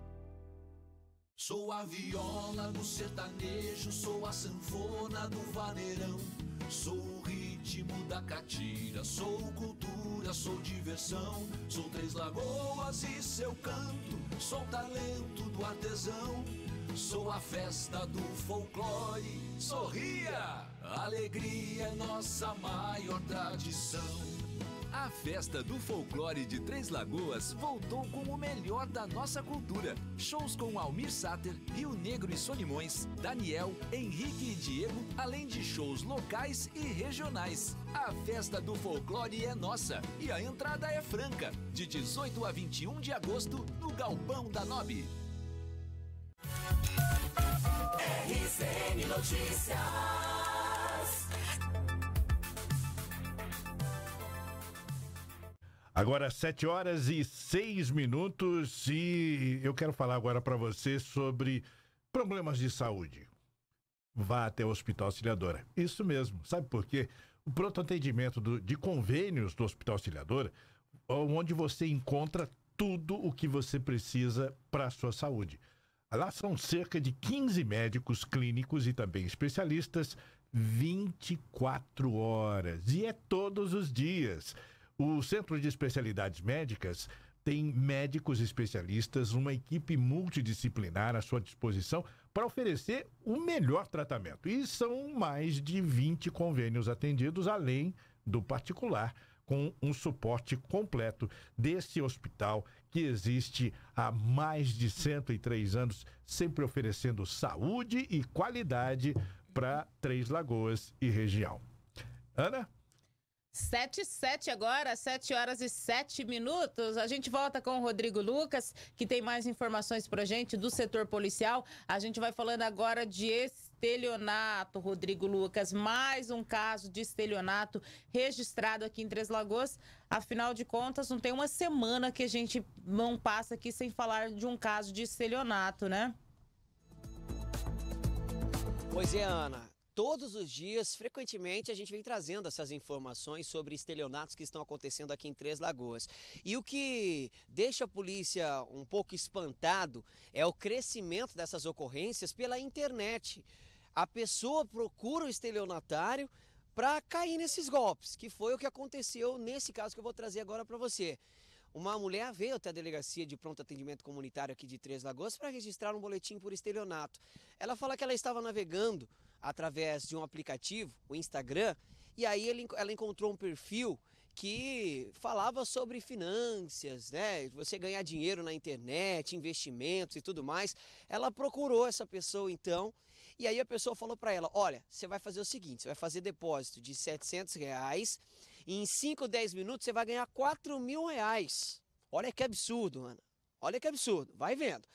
Sou a viola do sertanejo, sou a sanfona do vaneirão. Sou o ritmo da catira, sou cultura, sou diversão. Sou Três Lagoas e seu canto, sou talento do artesão. Sou a festa do folclore, sorria! Alegria é nossa maior tradição. A festa do folclore de Três Lagoas voltou com o melhor da nossa cultura. Shows com Almir Sater, Rio Negro e Solimões, Daniel, Henrique e Diego, além de shows locais e regionais. A festa do folclore é nossa e a entrada é franca, de 18 a 21 de agosto, no Galpão da Nobe. RCN Notícias. Agora, 7 horas e 6 minutos, e eu quero falar agora para você sobre problemas de saúde. Vá até o Hospital Auxiliadora. Isso mesmo. Sabe por quê? O pronto atendimento do, de convênios do Hospital Auxiliadora, onde você encontra tudo o que você precisa para a sua saúde. Lá são cerca de 15 médicos clínicos e também especialistas, 24 horas. E é todos os dias. O Centro de Especialidades Médicas tem médicos especialistas, uma equipe multidisciplinar à sua disposição para oferecer o melhor tratamento. E são mais de 20 convênios atendidos, além do particular, com um suporte completo desse hospital que existe há mais de 103 anos, sempre oferecendo saúde e qualidade para Três Lagoas e região. Ana? Sete e sete agora, sete horas e sete minutos. A gente volta com o Rodrigo Lucas, que tem mais informações pra gente do setor policial. A gente vai falando agora de estelionato, Rodrigo Lucas. Mais um caso de estelionato registrado aqui em Três Lagoas. Afinal de contas, não tem uma semana que a gente não passa aqui sem falar de um caso de estelionato, né? Pois é, Ana. Todos os dias, frequentemente, a gente vem trazendo essas informações sobre estelionatos que estão acontecendo aqui em Três Lagoas. E o que deixa a polícia um pouco espantado é o crescimento dessas ocorrências pela internet. A pessoa procura o estelionatário para cair nesses golpes, que foi o que aconteceu nesse caso que eu vou trazer agora para você. Uma mulher veio até a delegacia de pronto atendimento comunitário aqui de Três Lagoas para registrar um boletim por estelionato. Ela fala que ela estava navegando através de um aplicativo, o Instagram, e aí ele, ela encontrou um perfil que falava sobre finanças, né? Você ganhar dinheiro na internet, investimentos e tudo mais. Ela procurou essa pessoa então, e aí a pessoa falou para ela: Olha, você vai fazer o seguinte: você vai fazer depósito de 700 reais, e em 5, 10 minutos você vai ganhar 4 mil reais. Olha que absurdo, Ana. Olha que absurdo, vai vendo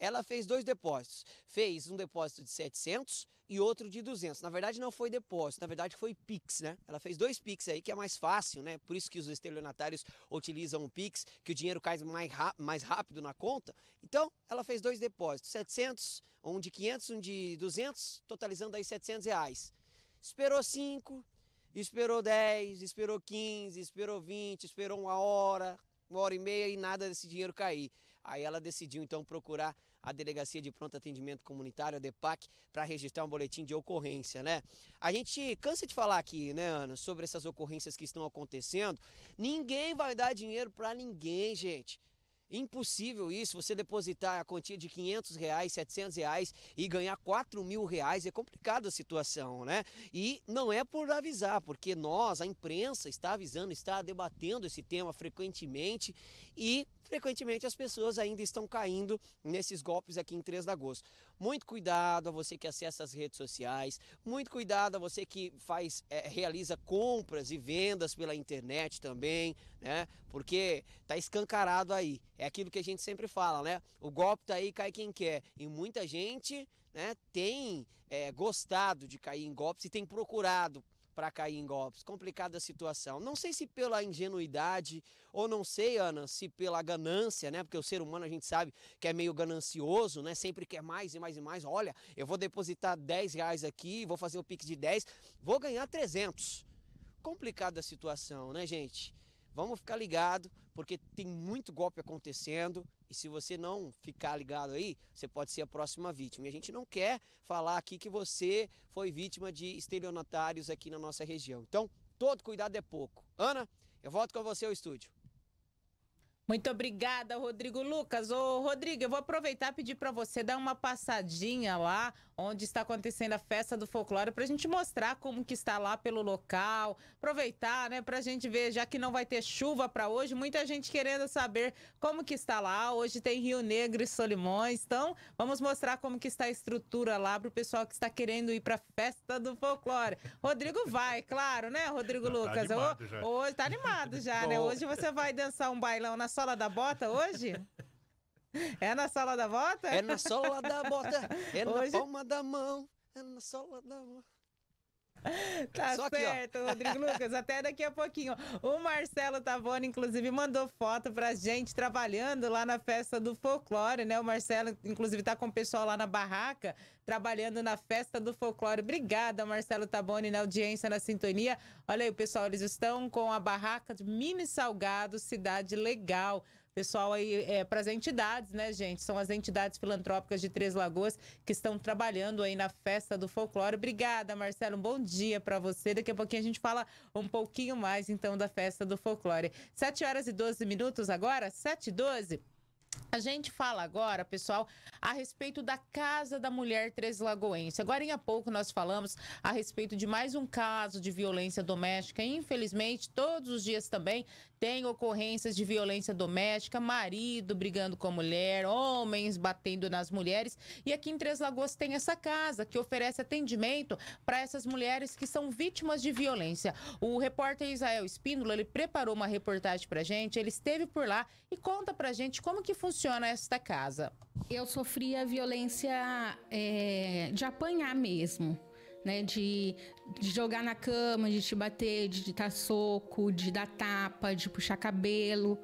ela fez dois depósitos. Fez um depósito de 700 e outro de 200. Na verdade, não foi depósito, na verdade foi Pix, né? Ela fez dois Pix aí, que é mais fácil, né? Por isso que os estelionatários utilizam o Pix, que o dinheiro cai mais, mais rápido na conta. Então, ela fez dois depósitos, 700, um de 500, um de 200, totalizando aí 700 reais. Esperou 5, esperou 10, esperou 15, esperou 20, esperou uma hora, uma hora e meia e nada desse dinheiro cair. Aí ela decidiu então procurar a Delegacia de Pronto Atendimento Comunitário, a DEPAC, para registrar um boletim de ocorrência, né? A gente cansa de falar aqui, né, Ana, sobre essas ocorrências que estão acontecendo. Ninguém vai dar dinheiro para ninguém, gente. Impossível isso, você depositar a quantia de 500 reais, 700 reais e ganhar 4 mil reais, é complicada a situação, né? E não é por avisar, porque nós, a imprensa, está avisando, está debatendo esse tema frequentemente e frequentemente as pessoas ainda estão caindo nesses golpes aqui em 3 de agosto. Muito cuidado a você que acessa as redes sociais, muito cuidado a você que faz, é, realiza compras e vendas pela internet também, né? Porque tá escancarado aí. É aquilo que a gente sempre fala, né? O golpe tá aí, cai quem quer. E muita gente né, tem é, gostado de cair em golpes e tem procurado para cair em golpes. Complicada a situação. Não sei se pela ingenuidade, ou não sei, Ana, se pela ganância, né? Porque o ser humano a gente sabe que é meio ganancioso, né? Sempre quer mais e mais e mais. Olha, eu vou depositar 10 reais aqui, vou fazer o pique de 10, vou ganhar 300. Complicada a situação, né, gente? Vamos ficar ligado, porque tem muito golpe acontecendo. E se você não ficar ligado aí, você pode ser a próxima vítima. E a gente não quer falar aqui que você foi vítima de estelionatários aqui na nossa região. Então, todo cuidado é pouco. Ana, eu volto com você ao estúdio. Muito obrigada, Rodrigo Lucas. Ô, Rodrigo, eu vou aproveitar e pedir para você dar uma passadinha lá onde está acontecendo a festa do folclore, para a gente mostrar como que está lá pelo local, aproveitar, né, para a gente ver, já que não vai ter chuva para hoje, muita gente querendo saber como que está lá. Hoje tem Rio Negro e Solimões, então vamos mostrar como que está a estrutura lá para o pessoal que está querendo ir para a festa do folclore. Rodrigo vai, claro, né, Rodrigo não, tá Lucas? Tá animado hoje, está tá animado já, né? Hoje você vai dançar um bailão na sola da bota hoje? (laughs) É na sala da bota? É na sola da bota. É Hoje... na palma da mão. É na sola da bota. Tá Só certo, aqui, Rodrigo Lucas. Até daqui a pouquinho. O Marcelo Tavone, inclusive, mandou foto pra gente trabalhando lá na festa do folclore, né? O Marcelo, inclusive, tá com o pessoal lá na barraca, trabalhando na festa do folclore. Obrigada, Marcelo Tabone, na audiência, na sintonia. Olha aí, pessoal, eles estão com a barraca de mini salgado, cidade legal. Pessoal aí é, para as entidades, né, gente? São as entidades filantrópicas de Três Lagoas que estão trabalhando aí na festa do folclore. Obrigada, Marcelo. Um bom dia para você. Daqui a pouquinho a gente fala um pouquinho mais, então, da festa do folclore. 7 horas e 12 minutos agora, 7 e 12. A gente fala agora, pessoal, a respeito da Casa da Mulher Lagoense. Agora em pouco nós falamos a respeito de mais um caso de violência doméstica. Infelizmente, todos os dias também tem ocorrências de violência doméstica, marido brigando com a mulher, homens batendo nas mulheres. E aqui em Três Lagoas tem essa casa que oferece atendimento para essas mulheres que são vítimas de violência. O repórter Israel Espíndola, ele preparou uma reportagem para gente, ele esteve por lá e conta para gente como que funciona esta casa. Eu sofria violência é, de apanhar mesmo né? De, de jogar na cama, de te bater, de, de dar soco, de dar tapa, de puxar cabelo.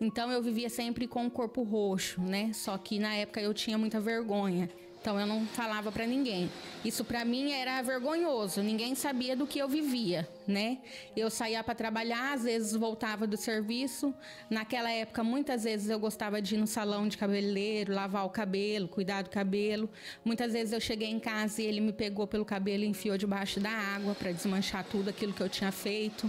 Então eu vivia sempre com o corpo roxo, né? Só que na época eu tinha muita vergonha. Então eu não falava para ninguém. Isso para mim era vergonhoso. Ninguém sabia do que eu vivia, né? Eu saía para trabalhar, às vezes voltava do serviço. Naquela época, muitas vezes eu gostava de ir no salão de cabeleireiro, lavar o cabelo, cuidar do cabelo. Muitas vezes eu cheguei em casa e ele me pegou pelo cabelo e enfiou debaixo da água para desmanchar tudo aquilo que eu tinha feito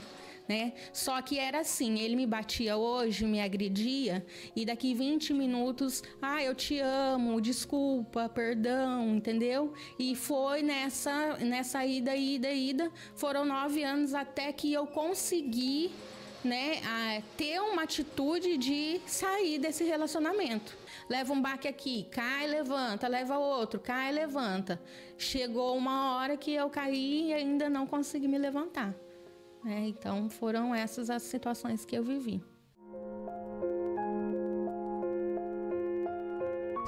né? Só que era assim, ele me batia hoje, me agredia e daqui 20 minutos, ah, eu te amo, desculpa, perdão, entendeu? E foi nessa nessa ida, ida, ida, foram nove anos até que eu consegui né, a ter uma atitude de sair desse relacionamento. Leva um baque aqui, cai, levanta, leva outro, cai, levanta. Chegou uma hora que eu caí e ainda não consegui me levantar. Né? Então foram essas as situações que eu vivi.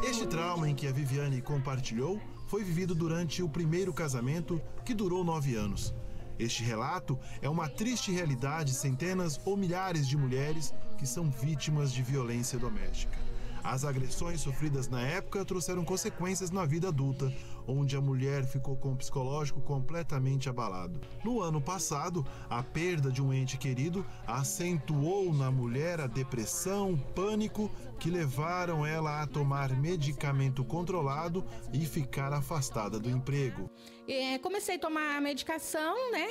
Este trauma em que a Viviane compartilhou foi vivido durante o primeiro casamento, que durou nove anos. Este relato é uma triste realidade de centenas ou milhares de mulheres que são vítimas de violência doméstica. As agressões sofridas na época trouxeram consequências na vida adulta, onde a mulher ficou com o psicológico completamente abalado. No ano passado, a perda de um ente querido acentuou na mulher a depressão, pânico, que levaram ela a tomar medicamento controlado e ficar afastada do emprego. É, comecei a tomar medicação, né?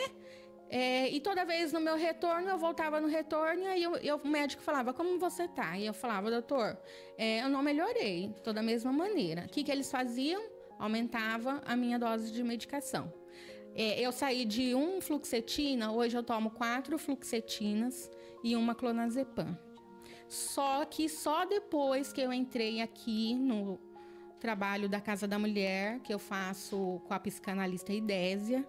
É, e toda vez no meu retorno, eu voltava no retorno e aí eu, eu, o médico falava, como você tá? E eu falava, doutor, é, eu não melhorei, tô da mesma maneira. O que, que eles faziam? Aumentava a minha dose de medicação. É, eu saí de um fluxetina, hoje eu tomo quatro fluxetinas e uma clonazepam. Só que só depois que eu entrei aqui no trabalho da Casa da Mulher, que eu faço com a psicanalista Idésia,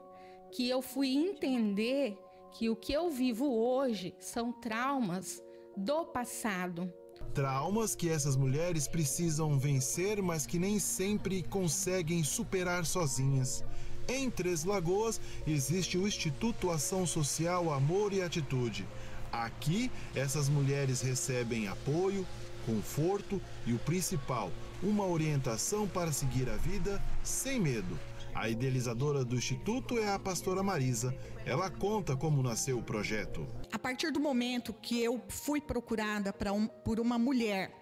que eu fui entender que o que eu vivo hoje são traumas do passado. Traumas que essas mulheres precisam vencer, mas que nem sempre conseguem superar sozinhas. Em Três Lagoas existe o Instituto Ação Social Amor e Atitude. Aqui, essas mulheres recebem apoio, conforto e o principal, uma orientação para seguir a vida sem medo. A idealizadora do Instituto é a pastora Marisa. Ela conta como nasceu o projeto. A partir do momento que eu fui procurada um, por uma mulher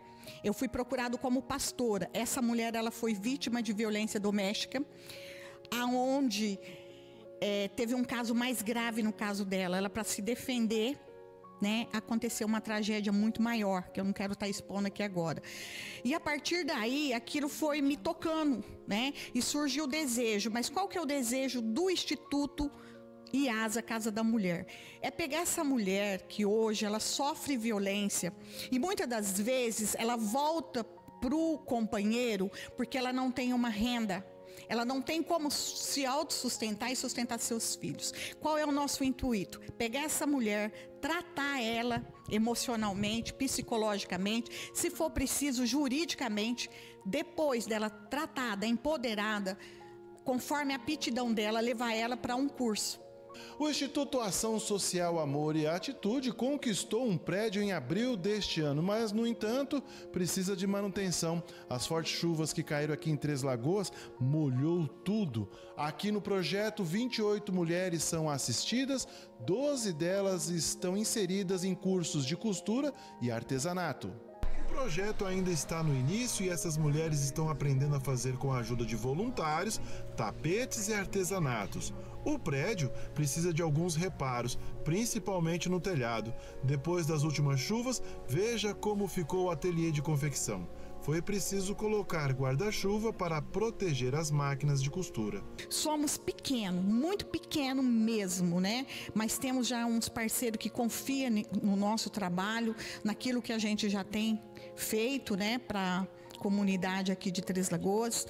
eu fui procurado como pastora. Essa mulher ela foi vítima de violência doméstica, aonde é, teve um caso mais grave no caso dela. Ela para se defender, né, aconteceu uma tragédia muito maior, que eu não quero estar tá expondo aqui agora. E a partir daí, aquilo foi me tocando, né? E surgiu o desejo. Mas qual que é o desejo do Instituto IASA, Casa da Mulher? É pegar essa mulher que hoje ela sofre violência e muitas das vezes ela volta pro companheiro porque ela não tem uma renda ela não tem como se autossustentar e sustentar seus filhos. Qual é o nosso intuito? Pegar essa mulher, tratar ela emocionalmente, psicologicamente, se for preciso, juridicamente, depois dela tratada, empoderada, conforme a aptidão dela, levar ela para um curso o Instituto Ação Social Amor e Atitude conquistou um prédio em abril deste ano, mas, no entanto, precisa de manutenção. As fortes chuvas que caíram aqui em Três Lagoas molhou tudo. Aqui no projeto, 28 mulheres são assistidas, 12 delas estão inseridas em cursos de costura e artesanato. O projeto ainda está no início e essas mulheres estão aprendendo a fazer com a ajuda de voluntários tapetes e artesanatos. O prédio precisa de alguns reparos, principalmente no telhado. Depois das últimas chuvas, veja como ficou o ateliê de confecção. Foi preciso colocar guarda-chuva para proteger as máquinas de costura. Somos pequeno, muito pequeno mesmo, né? Mas temos já uns parceiros que confiam no nosso trabalho, naquilo que a gente já tem feito, né, para comunidade aqui de Três Lagoas.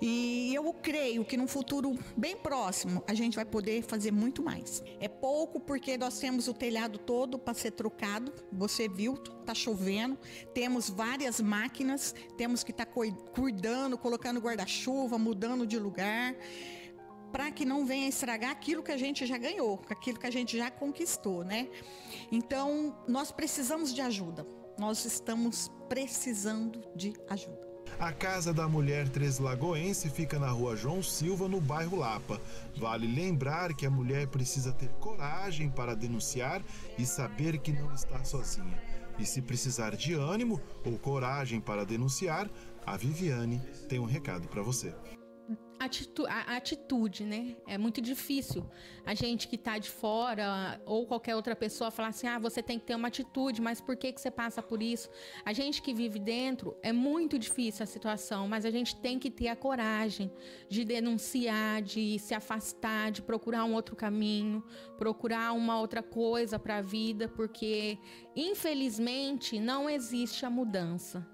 E eu creio que num futuro bem próximo a gente vai poder fazer muito mais. É pouco porque nós temos o telhado todo para ser trocado. Você viu, tá chovendo, temos várias máquinas, temos que estar tá cuidando, colocando guarda-chuva, mudando de lugar para que não venha estragar aquilo que a gente já ganhou, aquilo que a gente já conquistou, né? Então, nós precisamos de ajuda. Nós estamos precisando de ajuda. A Casa da Mulher Lagoense fica na rua João Silva, no bairro Lapa. Vale lembrar que a mulher precisa ter coragem para denunciar e saber que não está sozinha. E se precisar de ânimo ou coragem para denunciar, a Viviane tem um recado para você atitu a atitude, né? É muito difícil a gente que está de fora ou qualquer outra pessoa falar assim: ah, você tem que ter uma atitude, mas por que, que você passa por isso? A gente que vive dentro é muito difícil a situação, mas a gente tem que ter a coragem de denunciar, de se afastar, de procurar um outro caminho, procurar uma outra coisa para a vida, porque infelizmente não existe a mudança.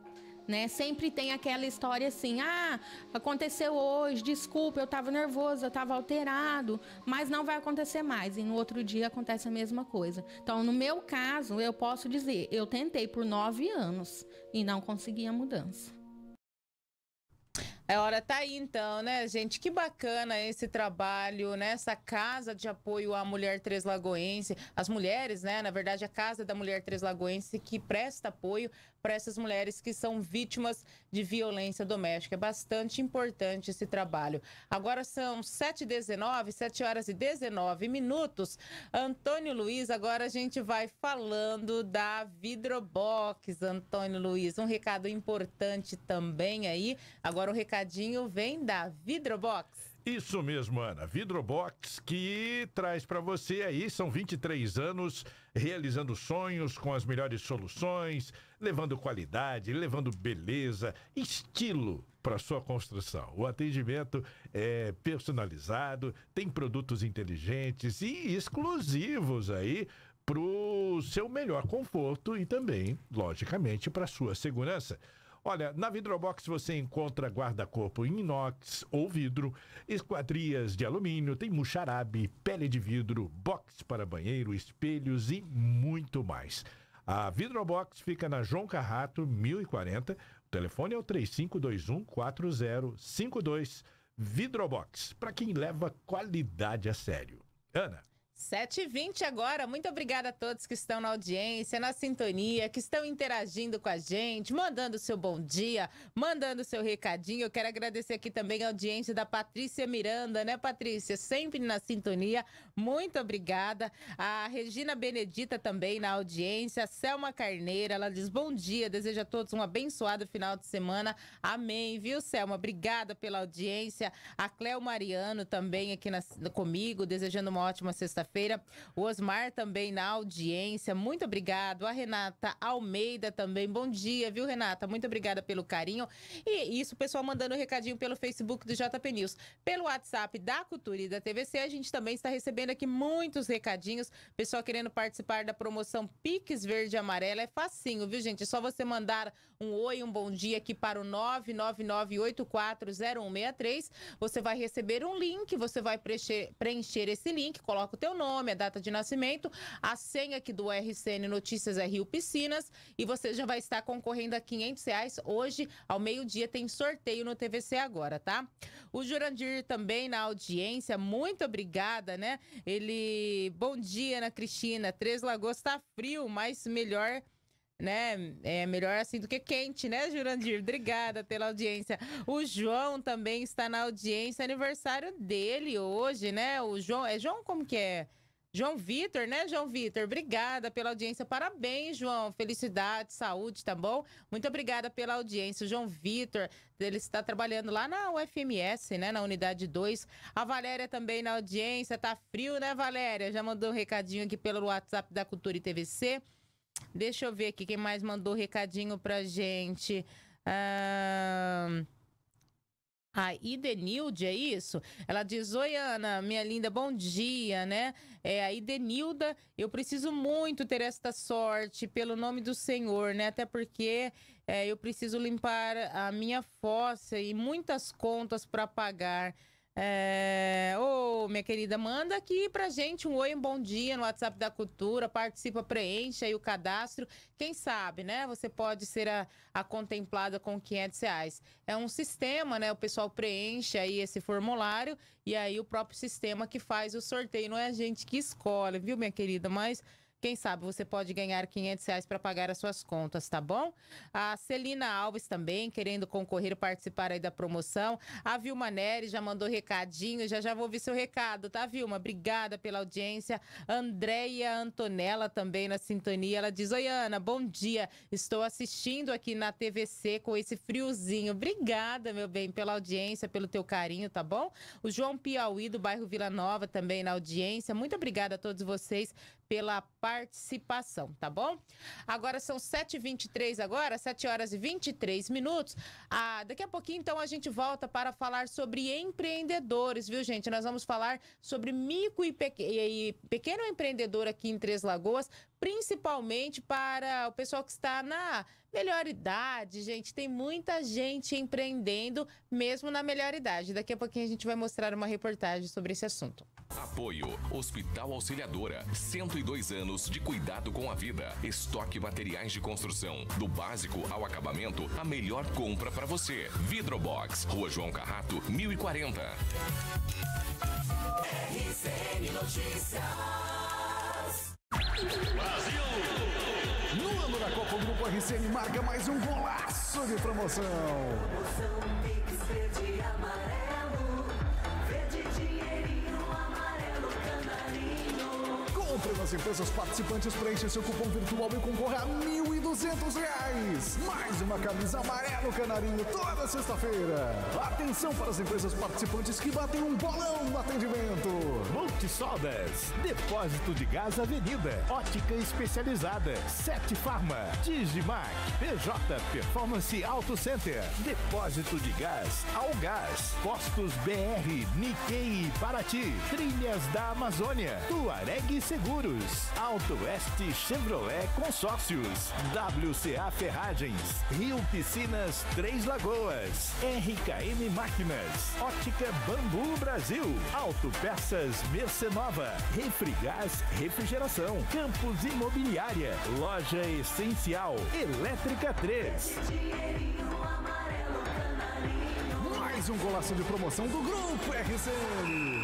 Né? Sempre tem aquela história assim: ah, aconteceu hoje, desculpa, eu estava nervoso, eu estava alterado, mas não vai acontecer mais. E no outro dia acontece a mesma coisa. Então, no meu caso, eu posso dizer: eu tentei por nove anos e não consegui a mudança. É hora, tá aí então, né, gente? Que bacana esse trabalho, né? Essa casa de apoio à mulher Três Lagoense, as mulheres, né? Na verdade, a Casa da Mulher Três Lagoense que presta apoio para essas mulheres que são vítimas de violência doméstica. É bastante importante esse trabalho. Agora são 7h19, 7 horas e 19 minutos. Antônio Luiz, agora a gente vai falando da Vidrobox, Antônio Luiz. Um recado importante também aí. Agora o recadinho vem da Vidrobox. Isso mesmo, Ana. Vidrobox que traz para você aí, são 23 anos realizando sonhos com as melhores soluções, levando qualidade, levando beleza, estilo para sua construção. O atendimento é personalizado, tem produtos inteligentes e exclusivos aí para o seu melhor conforto e também, logicamente, para sua segurança. Olha, na Vidrobox você encontra guarda-corpo em inox ou vidro, esquadrias de alumínio, tem muxarabe, pele de vidro, box para banheiro, espelhos e muito mais. A Vidrobox fica na João Carrato, 1040. O telefone é o 3521-4052. Vidrobox, para quem leva qualidade a sério. Ana. 7h20 agora. Muito obrigada a todos que estão na audiência, na sintonia, que estão interagindo com a gente, mandando seu bom dia, mandando seu recadinho. Eu quero agradecer aqui também a audiência da Patrícia Miranda, né, Patrícia? Sempre na sintonia. Muito obrigada. A Regina Benedita também na audiência. A Selma Carneira, ela diz bom dia, deseja a todos um abençoado final de semana. Amém, viu, Selma? Obrigada pela audiência. A Cléo Mariano também aqui na, comigo, desejando uma ótima sexta-feira feira O Osmar também na audiência. Muito obrigado. A Renata Almeida também. Bom dia, viu, Renata? Muito obrigada pelo carinho. E isso, o pessoal mandando um recadinho pelo Facebook do JP News. Pelo WhatsApp da Cultura e da TVC, a gente também está recebendo aqui muitos recadinhos. Pessoal querendo participar da promoção Piques Verde e Amarela. É facinho, viu, gente? É só você mandar um oi, um bom dia aqui para o 999840163. Você vai receber um link, você vai preencher, preencher esse link, coloca o teu nome, a data de nascimento, a senha aqui do RCN Notícias é Rio Piscinas e você já vai estar concorrendo a 500 reais. Hoje, ao meio-dia, tem sorteio no TVC agora, tá? O Jurandir também na audiência, muito obrigada, né? Ele, bom dia, Ana Cristina. Três Lagos tá frio, mas melhor né? É melhor assim do que quente, né, Jurandir? Obrigada pela audiência. O João também está na audiência, aniversário dele hoje, né? O João, é João como que é? João Vitor, né, João Vitor? Obrigada pela audiência. Parabéns, João. Felicidade, saúde, tá bom? Muito obrigada pela audiência. O João Vitor, ele está trabalhando lá na UFMS, né, na unidade 2. A Valéria também na audiência. Tá frio, né, Valéria? Já mandou um recadinho aqui pelo WhatsApp da Cultura e TVC. Deixa eu ver aqui quem mais mandou recadinho pra gente. Ah... A Idenilde, é isso? Ela diz: Oi, Ana, minha linda, bom dia, né? É a Idenilda, eu preciso muito ter esta sorte, pelo nome do Senhor, né? Até porque é, eu preciso limpar a minha fossa e muitas contas para pagar. É... Ô, minha querida, manda aqui pra gente um oi, um bom dia no WhatsApp da Cultura. Participa, preenche aí o cadastro. Quem sabe, né? Você pode ser a, a contemplada com 500 reais. É um sistema, né? O pessoal preenche aí esse formulário e aí o próprio sistema que faz o sorteio. Não é a gente que escolhe, viu, minha querida? Mas quem sabe você pode ganhar 500 reais para pagar as suas contas, tá bom? A Celina Alves também, querendo concorrer, participar aí da promoção. A Vilma Neri já mandou recadinho, já já vou ouvir seu recado, tá, Vilma? Obrigada pela audiência. Andréia Antonella também na sintonia. Ela diz: Oi, Ana, bom dia. Estou assistindo aqui na TVC com esse friozinho. Obrigada, meu bem, pela audiência, pelo teu carinho, tá bom? O João Piauí, do bairro Vila Nova, também na audiência. Muito obrigada a todos vocês pela participação, tá bom? Agora são 7h23 agora, 7 horas e 23 minutos. Ah, daqui a pouquinho, então, a gente volta para falar sobre empreendedores, viu, gente? Nós vamos falar sobre micro e, e pequeno empreendedor aqui em Três Lagoas, principalmente para o pessoal que está na melhor idade, gente. Tem muita gente empreendendo, mesmo na melhor idade. Daqui a pouquinho a gente vai mostrar uma reportagem sobre esse assunto. Apoio Hospital Auxiliadora, 102 anos de cuidado com a vida. Estoque materiais de construção, do básico ao acabamento, a melhor compra para você. Vidrobox, Rua João Carrato, 1040. RCN Notícias. Brasil! No ano da Copa, o Grupo RCN marca mais um golaço de promoção. Promoção Pix Verde Amarelo. Entre nas empresas participantes, preencha seu cupom virtual e concorra a mil 200 reais. Mais uma camisa no canarinho toda sexta-feira. Atenção para as empresas participantes que batem um bolão no atendimento. Multisodas, Depósito de Gás Avenida, Ótica Especializada, Sete Farma, Digimac, PJ Performance Auto Center, Depósito de Gás, Algás, Postos BR, Nikkei Paraty, Trilhas da Amazônia, Tuareg Seguros, Alto Oeste Chevrolet Consórcios, da WCA Ferragens, Rio Piscinas Três Lagoas, RKM Máquinas, Ótica Bambu Brasil, Autopeças Mercenova, Refrigás Refrigeração, Campos Imobiliária, Loja Essencial, Elétrica 3. Mais um golaço de promoção do Grupo RCN.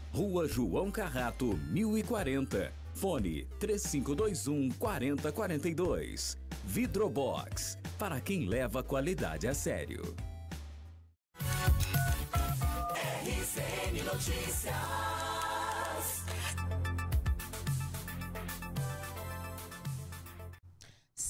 Rua João Carrato, 1040. Fone 3521 4042. Vidrobox para quem leva qualidade a sério. RCN Notícias.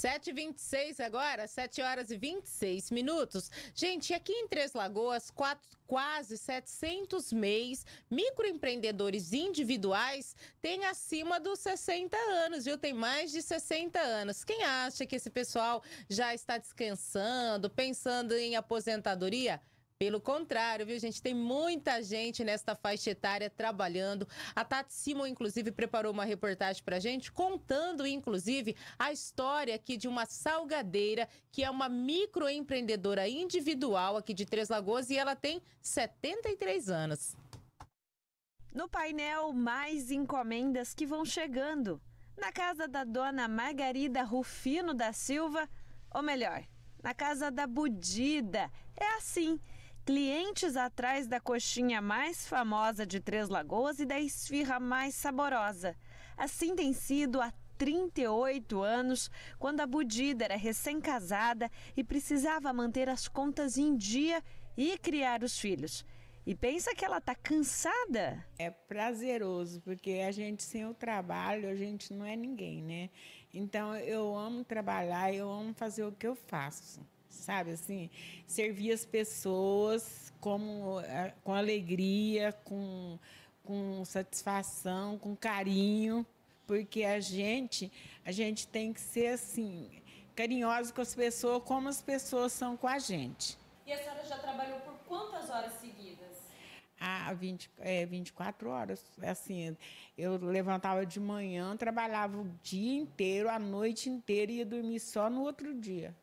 7h26 agora, 7 horas e 26 minutos. Gente, aqui em Três Lagoas, quatro, quase 700 MEIs, microempreendedores individuais, têm acima dos 60 anos, viu? Tem mais de 60 anos. Quem acha que esse pessoal já está descansando, pensando em aposentadoria? Pelo contrário, viu, gente? Tem muita gente nesta faixa etária trabalhando. A Tati Simon, inclusive, preparou uma reportagem pra gente, contando, inclusive, a história aqui de uma salgadeira que é uma microempreendedora individual aqui de Três Lagoas e ela tem 73 anos. No painel, mais encomendas que vão chegando. Na casa da dona Margarida Rufino da Silva, ou melhor, na casa da Budida. É assim Clientes atrás da coxinha mais famosa de Três Lagoas e da esfirra mais saborosa. Assim tem sido há 38 anos, quando a Budida era recém-casada e precisava manter as contas em dia e criar os filhos. E pensa que ela está cansada. É prazeroso, porque a gente sem o trabalho, a gente não é ninguém, né? Então eu amo trabalhar, eu amo fazer o que eu faço sabe assim, servir as pessoas como, é, com alegria, com, com satisfação, com carinho, porque a gente, a gente tem que ser assim, carinhoso com as pessoas, como as pessoas são com a gente. E a senhora já trabalhou por quantas horas seguidas? Ah, 20, é, 24 horas. Assim, eu levantava de manhã, trabalhava o dia inteiro, a noite inteira e ia dormir só no outro dia.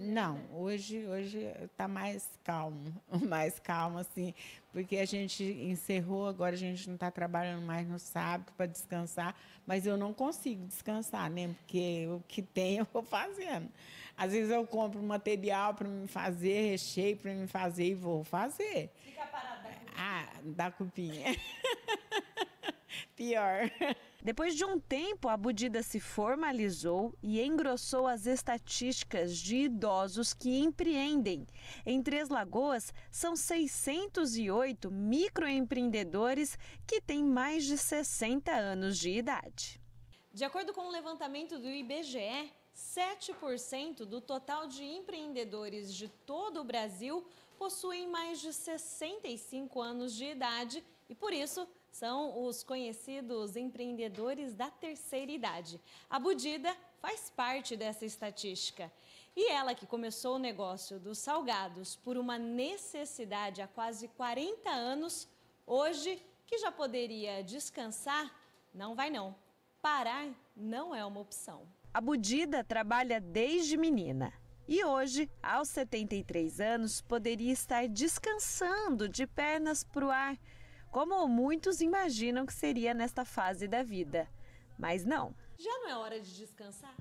Não, hoje hoje está mais calmo, (laughs) mais calmo assim, porque a gente encerrou, agora a gente não está trabalhando mais no sábado para descansar, mas eu não consigo descansar, né? Porque o que tem (laughs) eu vou fazendo. Às vezes eu compro material para me fazer, recheio para me fazer e vou fazer. Fica parada. Ah, da cupinha. (laughs) Pior. Depois de um tempo, a Budida se formalizou e engrossou as estatísticas de idosos que empreendem. Em Três Lagoas, são 608 microempreendedores que têm mais de 60 anos de idade. De acordo com o levantamento do IBGE, 7% do total de empreendedores de todo o Brasil possuem mais de 65 anos de idade e, por isso, são os conhecidos empreendedores da terceira idade. A Budida faz parte dessa estatística. E ela que começou o negócio dos salgados por uma necessidade há quase 40 anos, hoje que já poderia descansar, não vai não. Parar não é uma opção. A Budida trabalha desde menina. E hoje, aos 73 anos, poderia estar descansando de pernas para o ar, como muitos imaginam que seria nesta fase da vida. Mas não. Já não é hora de descansar?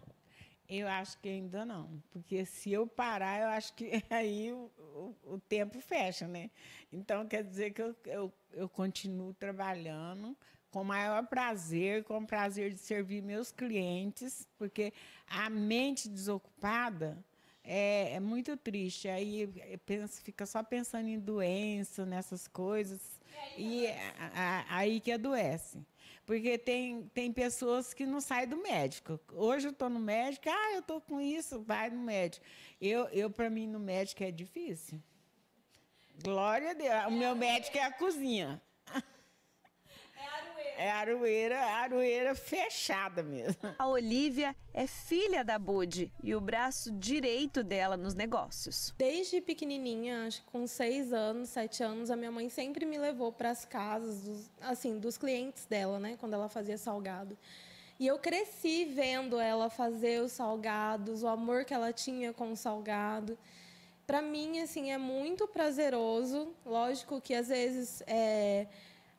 Eu acho que ainda não, porque se eu parar, eu acho que (laughs) aí o, o, o tempo fecha, né? Então quer dizer que eu, eu, eu continuo trabalhando com maior prazer, com o prazer de servir meus clientes, porque a mente desocupada é, é muito triste. Aí eh, fica só pensando em doença, nessas coisas. E a, aí que adoece. Porque tem, tem pessoas que não saem do médico. Hoje eu estou no médico, ah, eu estou com isso, vai no médico. Eu, eu para mim, no médico é difícil. Glória a Deus. O meu médico é a cozinha. É aroeira, aroeira fechada mesmo. A Olivia é filha da Budi e o braço direito dela nos negócios. Desde pequenininha, acho que com seis anos, sete anos, a minha mãe sempre me levou para as casas, dos, assim, dos clientes dela, né? Quando ela fazia salgado. E eu cresci vendo ela fazer os salgados, o amor que ela tinha com o salgado. Para mim, assim, é muito prazeroso. Lógico que às vezes é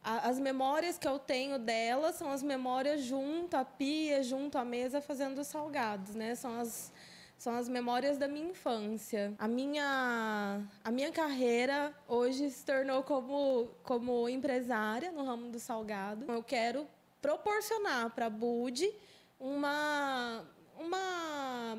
a, as memórias que eu tenho dela são as memórias junto à pia, junto à mesa, fazendo os salgados, né? São as, são as memórias da minha infância. A minha, a minha carreira hoje se tornou como, como empresária no ramo do salgado. Eu quero proporcionar para a Bud uma, uma,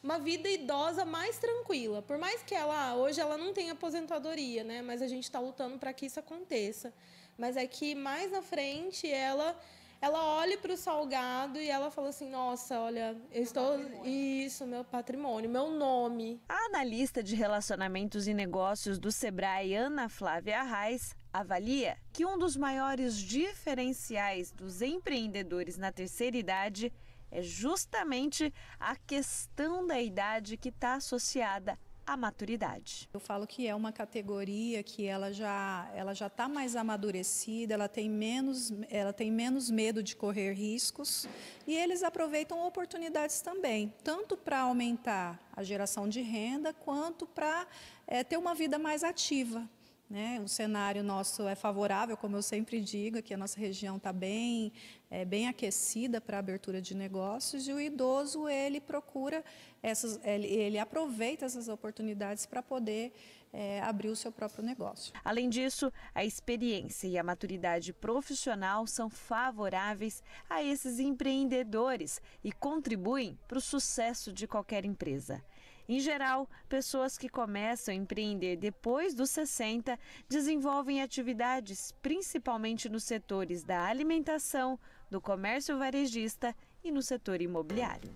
uma vida idosa mais tranquila. Por mais que ela, hoje ela não tenha aposentadoria, né? Mas a gente está lutando para que isso aconteça. Mas é que mais na frente ela ela olha para o salgado e ela fala assim: Nossa, olha, eu meu estou. Patrimônio. Isso, meu patrimônio, meu nome. A analista de relacionamentos e negócios do Sebrae, Ana Flávia Arraes, avalia que um dos maiores diferenciais dos empreendedores na terceira idade é justamente a questão da idade que está associada a maturidade. Eu falo que é uma categoria que ela já ela já está mais amadurecida, ela tem menos ela tem menos medo de correr riscos e eles aproveitam oportunidades também, tanto para aumentar a geração de renda quanto para é, eh, ter uma vida mais ativa, né? O cenário nosso é favorável, como eu sempre digo, que a nossa região está bem, é, bem aquecida para a abertura de negócios e o idoso ele procura essas, ele, ele aproveita essas oportunidades para poder é, abrir o seu próprio negócio. Além disso, a experiência e a maturidade profissional são favoráveis a esses empreendedores e contribuem para o sucesso de qualquer empresa. Em geral, pessoas que começam a empreender depois dos 60 desenvolvem atividades principalmente nos setores da alimentação, do comércio varejista e no setor imobiliário.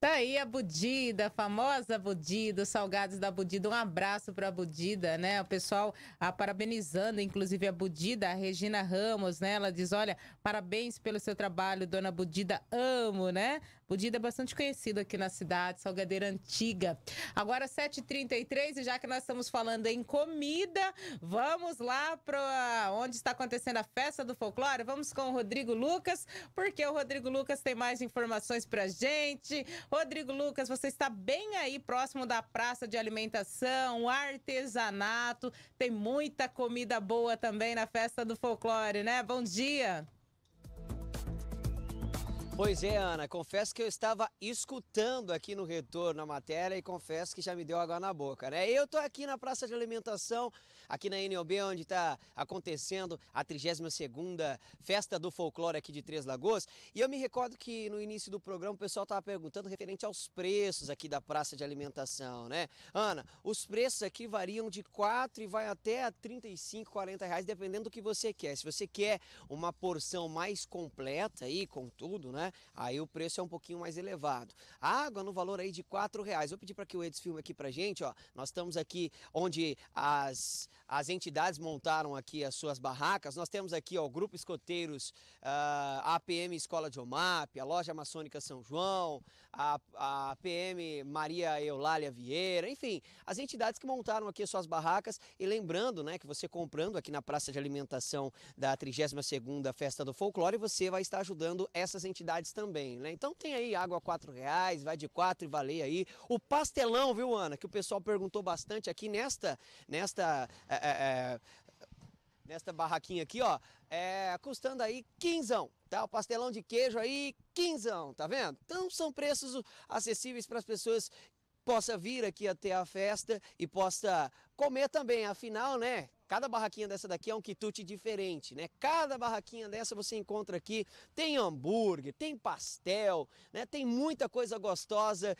Tá aí a Budida, a famosa Budida, os salgados da Budida. Um abraço para a Budida, né? O pessoal a ah, parabenizando, inclusive, a Budida, a Regina Ramos, né? Ela diz: olha, parabéns pelo seu trabalho, dona Budida, amo, né? Budida é bastante conhecido aqui na cidade, Salgadeira Antiga. Agora 7h33 e já que nós estamos falando em comida, vamos lá para onde está acontecendo a festa do folclore. Vamos com o Rodrigo Lucas, porque o Rodrigo Lucas tem mais informações para gente. Rodrigo Lucas, você está bem aí próximo da praça de alimentação, artesanato, tem muita comida boa também na festa do folclore, né? Bom dia! Pois é, Ana, confesso que eu estava escutando aqui no retorno a matéria e confesso que já me deu água na boca, né? Eu tô aqui na praça de alimentação aqui na NOB, onde está acontecendo a 32ª Festa do Folclore aqui de Três Lagoas. E eu me recordo que no início do programa o pessoal estava perguntando referente aos preços aqui da praça de alimentação, né? Ana, os preços aqui variam de 4 e vai até a 35, 40 reais, dependendo do que você quer. Se você quer uma porção mais completa aí, com tudo, né? Aí o preço é um pouquinho mais elevado. A água no valor aí de 4 reais. Vou pedir para que o Edson filme aqui para gente, ó. Nós estamos aqui onde as as entidades montaram aqui as suas barracas. Nós temos aqui ó, o Grupo Escoteiros, ah, a APM Escola de OMAP, a Loja Maçônica São João, a, a APM Maria Eulália Vieira, enfim, as entidades que montaram aqui as suas barracas. E lembrando né, que você comprando aqui na Praça de Alimentação da 32ª Festa do Folclore, você vai estar ajudando essas entidades também. Né? Então tem aí água R$ reais, vai de quatro e valer aí. O pastelão, viu Ana, que o pessoal perguntou bastante aqui nesta... nesta é, é, é, nesta barraquinha aqui, ó, é, custando aí quinzão, tá? O pastelão de queijo aí, quinzão, tá vendo? Então são preços acessíveis para as pessoas possa vir aqui até a festa e possa comer também, afinal, né? Cada barraquinha dessa daqui é um quitute diferente, né? Cada barraquinha dessa você encontra aqui, tem hambúrguer, tem pastel, né? Tem muita coisa gostosa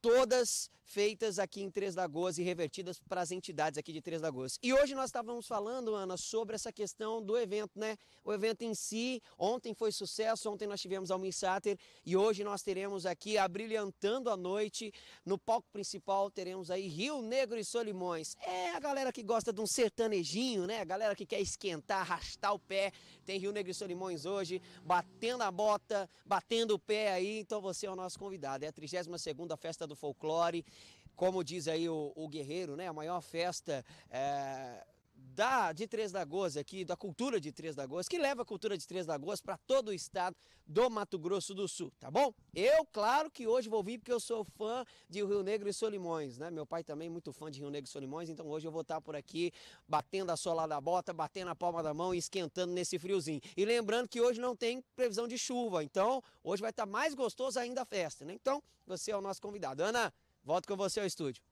todas feitas aqui em Três Lagoas e revertidas para as entidades aqui de Três Lagoas. E hoje nós estávamos falando, Ana, sobre essa questão do evento, né? O evento em si, ontem foi sucesso, ontem nós tivemos a Uninsater e hoje nós teremos aqui, abrilhantando a noite, no palco principal teremos aí Rio Negro e Solimões. É a galera que gosta de um sertanejinho, né? A galera que quer esquentar, arrastar o pé, tem Rio Negro e Solimões hoje, batendo a bota, batendo o pé aí, então você é o nosso convidado. É a 32ª Festa festa do folclore. Como diz aí o, o Guerreiro, né? A maior festa é, da, de Três Lagoas aqui, da cultura de Três Lagoas, que leva a cultura de Três Lagoas para todo o estado do Mato Grosso do Sul, tá bom? Eu, claro que hoje vou vir porque eu sou fã de Rio Negro e Solimões, né? Meu pai também é muito fã de Rio Negro e Solimões, então hoje eu vou estar por aqui batendo a sola da bota, batendo a palma da mão e esquentando nesse friozinho. E lembrando que hoje não tem previsão de chuva, então hoje vai estar mais gostoso ainda a festa, né? Então, você é o nosso convidado. Ana, volto com você ao estúdio.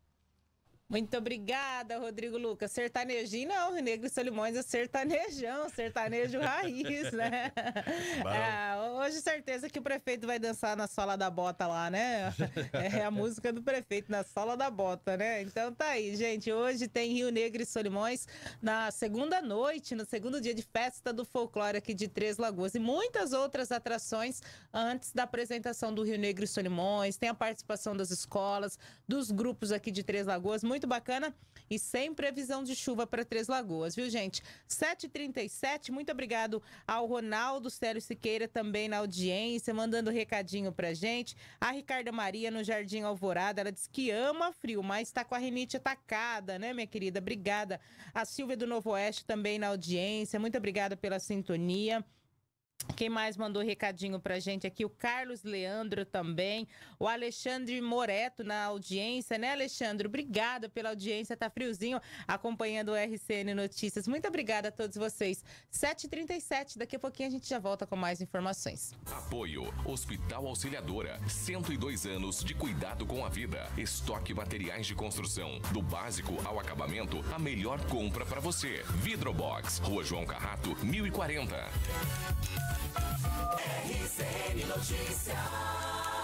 Muito obrigada, Rodrigo Lucas. Sertanejinho, não, Negro Solimões é sertanejão, sertanejo raiz, né? É, (laughs) hoje, certeza que o prefeito vai dançar na sola da bota lá, né? É, é a (laughs) música do prefeito, na sola da bota, né? Então tá aí, gente. Hoje tem Rio Negro e Solimões na segunda noite, no segundo dia de festa do folclore aqui de Três Lagoas e muitas outras atrações antes da apresentação do Rio Negro e Solimões. Tem a participação das escolas, dos grupos aqui de Três Lagoas muito bacana e sem previsão de chuva para Três Lagoas, viu, gente? 7h37, muito obrigado ao Ronaldo Célio Siqueira também na audiência, mandando recadinho pra gente. A Ricarda Maria no Jardim Alvorada, ela diz que ama frio, mas está com a rinite atacada, né, minha querida? Obrigada. A Silvia do Novo Oeste também na audiência, muito obrigada pela sintonia. Quem mais mandou recadinho pra gente aqui? O Carlos Leandro também. O Alexandre Moreto na audiência, né, Alexandre? Obrigada pela audiência. Tá friozinho acompanhando o RCN Notícias. Muito obrigada a todos vocês. 7h37, daqui a pouquinho a gente já volta com mais informações. Apoio: Hospital Auxiliadora. 102 anos de cuidado com a vida. Estoque materiais de construção. Do básico ao acabamento, a melhor compra para você. Vidrobox, Rua João Carrato, 1040. RCN Notícias.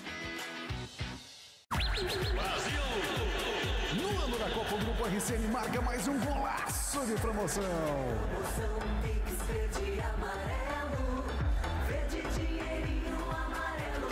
RCN marca mais um golaço de promoção. Promoção Mix Verde e Amarelo. Verde dinheirinho, amarelo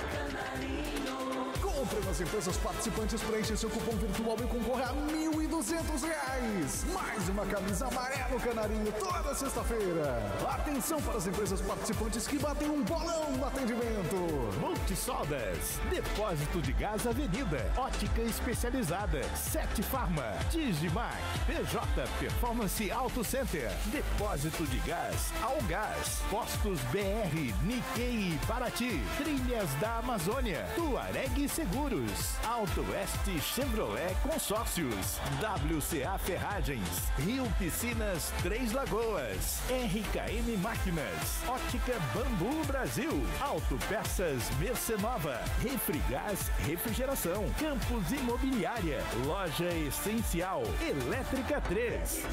Compre nas empresas participantes, preencha seu cupom virtual e concorra a mil duzentos reais. Mais uma camisa do canarinho toda sexta-feira. Atenção para as empresas participantes que batem um bolão no atendimento. Multisoldas, Depósito de Gás Avenida, Ótica Especializada, Sete Farma, Digimac, PJ Performance Auto Center, Depósito de Gás, Algás, Postos BR, Nikkei Paraty, Trilhas da Amazônia, Tuareg Seguros, Alto Oeste Chevrolet Consórcios, da WCA Ferragens, Rio Piscinas Três Lagoas, RKM Máquinas, Ótica Bambu Brasil, Auto Peças Mercenova, Refrigás Refrigeração, Campos Imobiliária, Loja Essencial, Elétrica 3.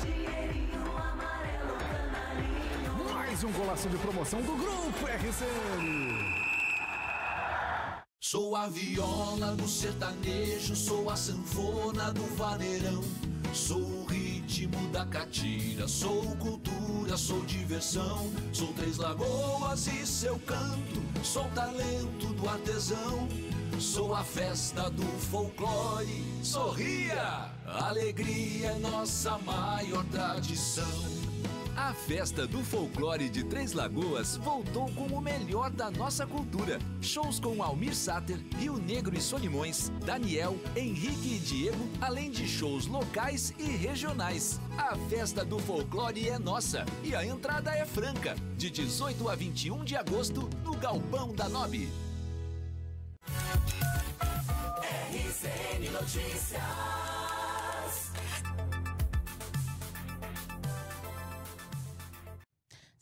Mais um golaço de promoção do Grupo RCN. Sou a viola do sertanejo, sou a sanfona do vaneirão. Sou o ritmo da catira, sou cultura, sou diversão. Sou Três Lagoas e seu canto, sou talento do artesão. Sou a festa do folclore, sorria! Alegria é nossa maior tradição. A festa do folclore de Três Lagoas voltou com o melhor da nossa cultura. Shows com Almir Sater, Rio Negro e Solimões, Daniel, Henrique e Diego, além de shows locais e regionais. A festa do folclore é nossa e a entrada é franca, de 18 a 21 de agosto, no Galpão da Nobe. RCN Notícias.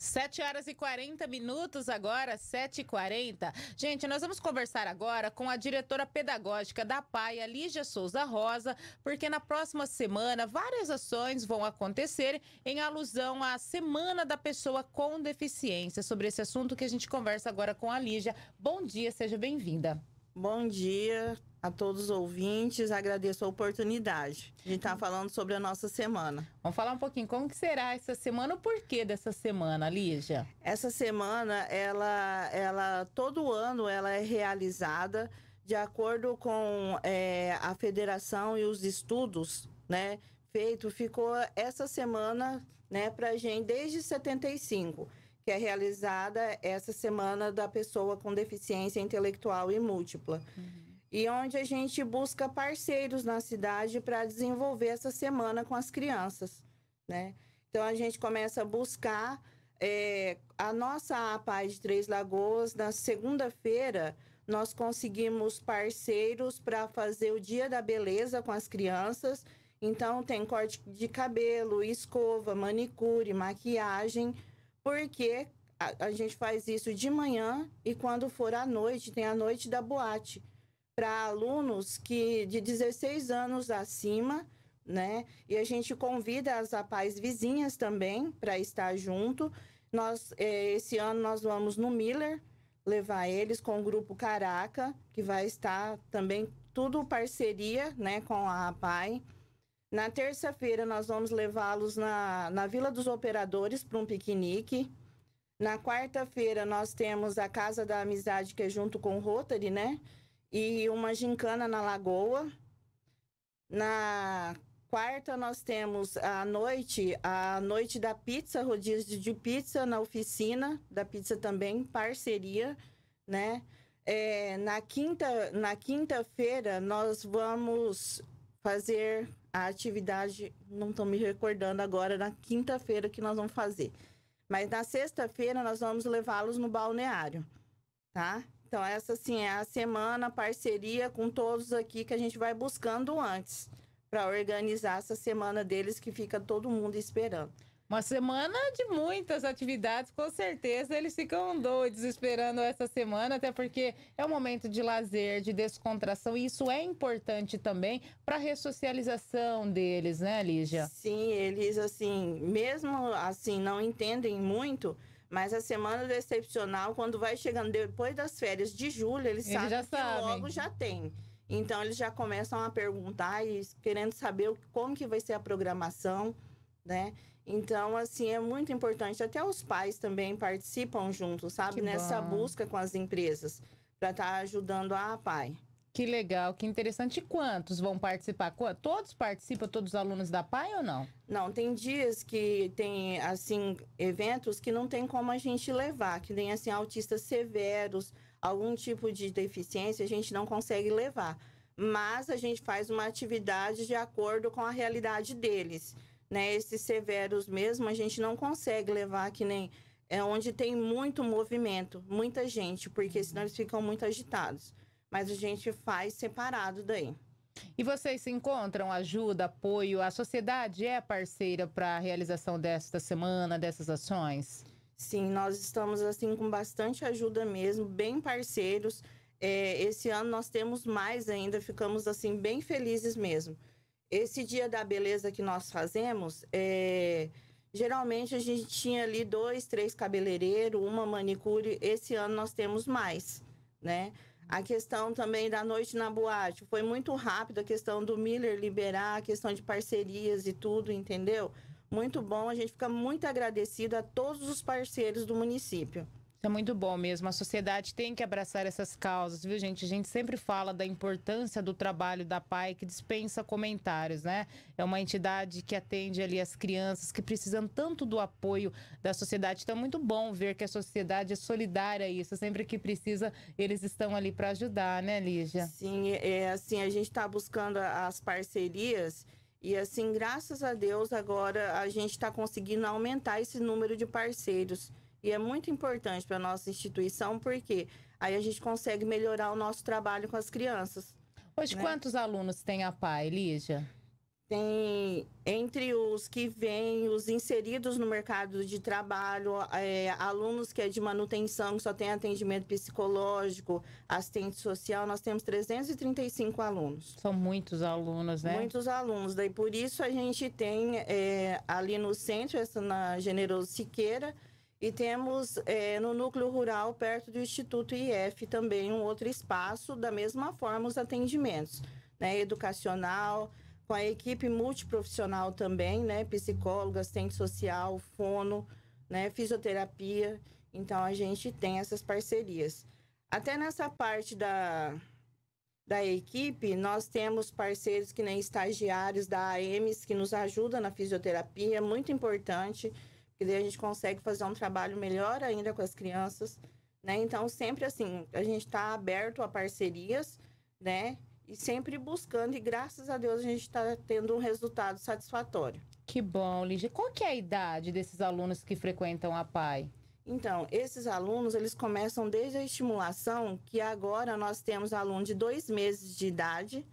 7 horas e 40 minutos agora, 7h40. Gente, nós vamos conversar agora com a diretora pedagógica da PAIA, Lígia Souza Rosa, porque na próxima semana várias ações vão acontecer em alusão à Semana da Pessoa com Deficiência. Sobre esse assunto que a gente conversa agora com a Lígia. Bom dia, seja bem-vinda. Bom dia, a todos os ouvintes, agradeço a oportunidade de estar tá falando sobre a nossa semana. Vamos falar um pouquinho como que será essa semana, o porquê dessa semana, Lígia? Essa semana, ela, ela todo ano ela é realizada de acordo com é, a federação e os estudos, né? Feito, ficou essa semana, né, pra gente desde 75 que é realizada essa semana da pessoa com deficiência intelectual e múltipla. Uhum e onde a gente busca parceiros na cidade para desenvolver essa semana com as crianças, né? Então a gente começa a buscar é, a nossa APAI de Três Lagoas na segunda-feira nós conseguimos parceiros para fazer o Dia da Beleza com as crianças. Então tem corte de cabelo, escova, manicure, maquiagem, porque a, a gente faz isso de manhã e quando for à noite tem a noite da boate para alunos que de 16 anos acima, né? E a gente convida as APAES vizinhas também para estar junto. Nós, eh, esse ano nós vamos no Miller levar eles com o grupo Caraca, que vai estar também tudo parceria, né, com a APAI. Na terça-feira nós vamos levá-los na, na Vila dos Operadores para um piquenique. Na quarta-feira nós temos a Casa da Amizade que é junto com o Rotary, né? e uma gincana na Lagoa. Na quarta, nós temos a noite, a noite da pizza, rodízio de pizza na oficina, da pizza também, parceria, né? É, na quinta na quinta-feira nós vamos fazer a atividade não estou me recordando agora na quinta-feira que nós vamos fazer mas na sexta-feira nós vamos levá-los no balneário tá então, essa assim é a semana parceria com todos aqui que a gente vai buscando antes para organizar essa semana deles que fica todo mundo esperando. Uma semana de muitas atividades, com certeza eles ficam doidos esperando essa semana, até porque é um momento de lazer, de descontração, e isso é importante também para a ressocialização deles, né, Lígia? Sim, eles assim, mesmo assim não entendem muito, mas a semana do excepcional, quando vai chegando depois das férias de julho, eles, eles sabem já que sabem. logo já tem. Então eles já começam a perguntar e querendo saber como que vai ser a programação, né? Então, assim, é muito importante. Até os pais também participam juntos, sabe? Que Nessa bom. busca com as empresas para estar tá ajudando a ah, pai. Que legal, que interessante. E quantos vão participar? Todos participam, todos os alunos da PAI ou não? Não, tem dias que tem, assim, eventos que não tem como a gente levar, que tem, assim, autistas severos, algum tipo de deficiência, a gente não consegue levar. Mas a gente faz uma atividade de acordo com a realidade deles. Né? Esses severos mesmo, a gente não consegue levar que nem é onde tem muito movimento, muita gente, porque senão eles ficam muito agitados mas a gente faz separado daí. E vocês se encontram ajuda, apoio? A sociedade é parceira para a realização desta semana, dessas ações? Sim, nós estamos assim com bastante ajuda mesmo, bem parceiros. É, esse ano nós temos mais ainda, ficamos assim bem felizes mesmo. Esse dia da beleza que nós fazemos, é, geralmente a gente tinha ali dois, três cabeleireiros, uma manicure. Esse ano nós temos mais, né? A questão também da noite na boate. Foi muito rápido a questão do Miller liberar, a questão de parcerias e tudo, entendeu? Muito bom. A gente fica muito agradecido a todos os parceiros do município. É muito bom mesmo. A sociedade tem que abraçar essas causas, viu, gente? A gente sempre fala da importância do trabalho da PAI, que dispensa comentários, né? É uma entidade que atende ali as crianças que precisam tanto do apoio da sociedade. Então, é muito bom ver que a sociedade é solidária a isso. Sempre que precisa, eles estão ali para ajudar, né, Lígia? Sim, é assim, a gente está buscando as parcerias. E assim, graças a Deus, agora a gente está conseguindo aumentar esse número de parceiros. E é muito importante para a nossa instituição, porque aí a gente consegue melhorar o nosso trabalho com as crianças. Hoje, né? quantos alunos tem a PAI, Lígia? Tem entre os que vêm, os inseridos no mercado de trabalho, é, alunos que é de manutenção, que só tem atendimento psicológico, assistente social, nós temos 335 alunos. São muitos alunos, né? Muitos alunos. Daí por isso a gente tem é, ali no centro, essa na Generoso Siqueira, e temos é, no núcleo rural, perto do Instituto IF, também um outro espaço, da mesma forma os atendimentos, né? Educacional, com a equipe multiprofissional também, né? Psicólogo, assistente social, fono, né? Fisioterapia. Então a gente tem essas parcerias. Até nessa parte da, da equipe, nós temos parceiros que nem estagiários da AMS que nos ajuda na fisioterapia, muito importante que daí a gente consegue fazer um trabalho melhor ainda com as crianças, né? Então, sempre assim, a gente está aberto a parcerias, né? E sempre buscando, e graças a Deus a gente está tendo um resultado satisfatório. Que bom, Lígia. Qual que é a idade desses alunos que frequentam a PAI? Então, esses alunos, eles começam desde a estimulação, que agora nós temos aluno de dois meses de idade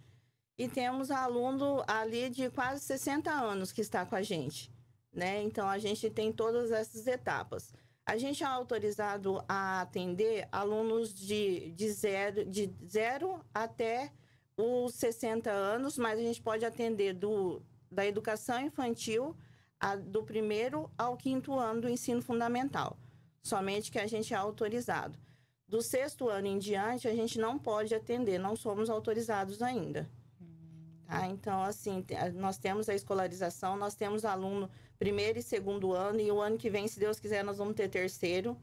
e temos aluno ali de quase 60 anos que está com a gente né? Então a gente tem todas essas etapas. A gente é autorizado a atender alunos de, de, zero, de zero até os 60 anos, mas a gente pode atender do, da educação infantil a, do primeiro ao quinto ano do ensino fundamental. Somente que a gente é autorizado. Do sexto ano em diante, a gente não pode atender, não somos autorizados ainda. Hum. Tá? Então, assim, nós temos a escolarização, nós temos aluno primeiro e segundo ano, e o ano que vem, se Deus quiser, nós vamos ter terceiro,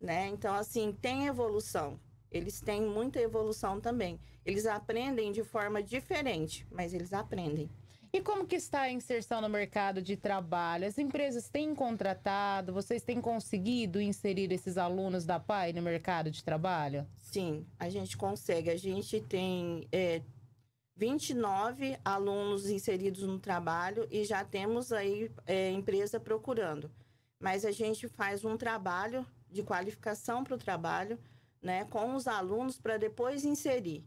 né? Então, assim, tem evolução. Eles têm muita evolução também. Eles aprendem de forma diferente, mas eles aprendem. E como que está a inserção no mercado de trabalho? As empresas têm contratado? Vocês têm conseguido inserir esses alunos da PAI no mercado de trabalho? Sim, a gente consegue. A gente tem é, 29 alunos inseridos no trabalho e já temos aí é, empresa procurando. Mas a gente faz um trabalho de qualificação para o trabalho, né, com os alunos para depois inserir.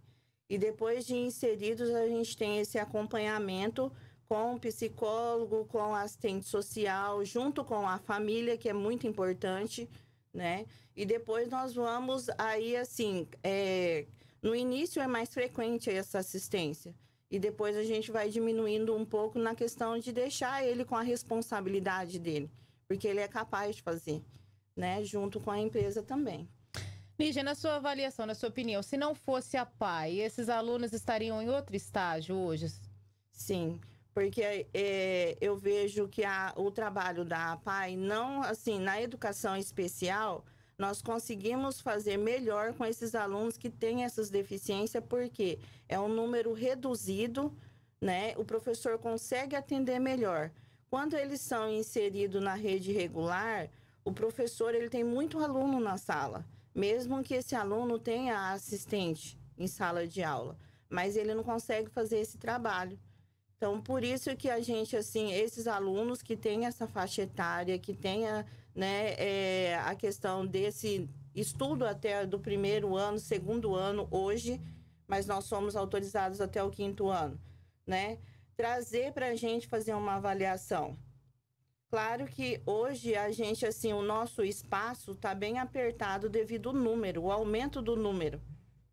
E depois de inseridos, a gente tem esse acompanhamento com o psicólogo, com assistente social, junto com a família, que é muito importante, né? E depois nós vamos aí, assim, é, no início é mais frequente essa assistência. E depois a gente vai diminuindo um pouco na questão de deixar ele com a responsabilidade dele, porque ele é capaz de fazer, né? Junto com a empresa também. Nígia, na sua avaliação, na sua opinião, se não fosse a PAI, esses alunos estariam em outro estágio hoje? Sim, porque é, eu vejo que a, o trabalho da PAI, não assim, na educação especial, nós conseguimos fazer melhor com esses alunos que têm essas deficiências, porque é um número reduzido, né? O professor consegue atender melhor. Quando eles são inseridos na rede regular, o professor ele tem muito aluno na sala, mesmo que esse aluno tenha assistente em sala de aula, mas ele não consegue fazer esse trabalho. Então, por isso que a gente, assim, esses alunos que têm essa faixa etária, que tenha a, né, é, a questão desse estudo até do primeiro ano, segundo ano hoje, mas nós somos autorizados até o quinto ano, né? Trazer para a gente fazer uma avaliação. Claro que hoje a gente, assim, o nosso espaço está bem apertado devido ao número, o aumento do número,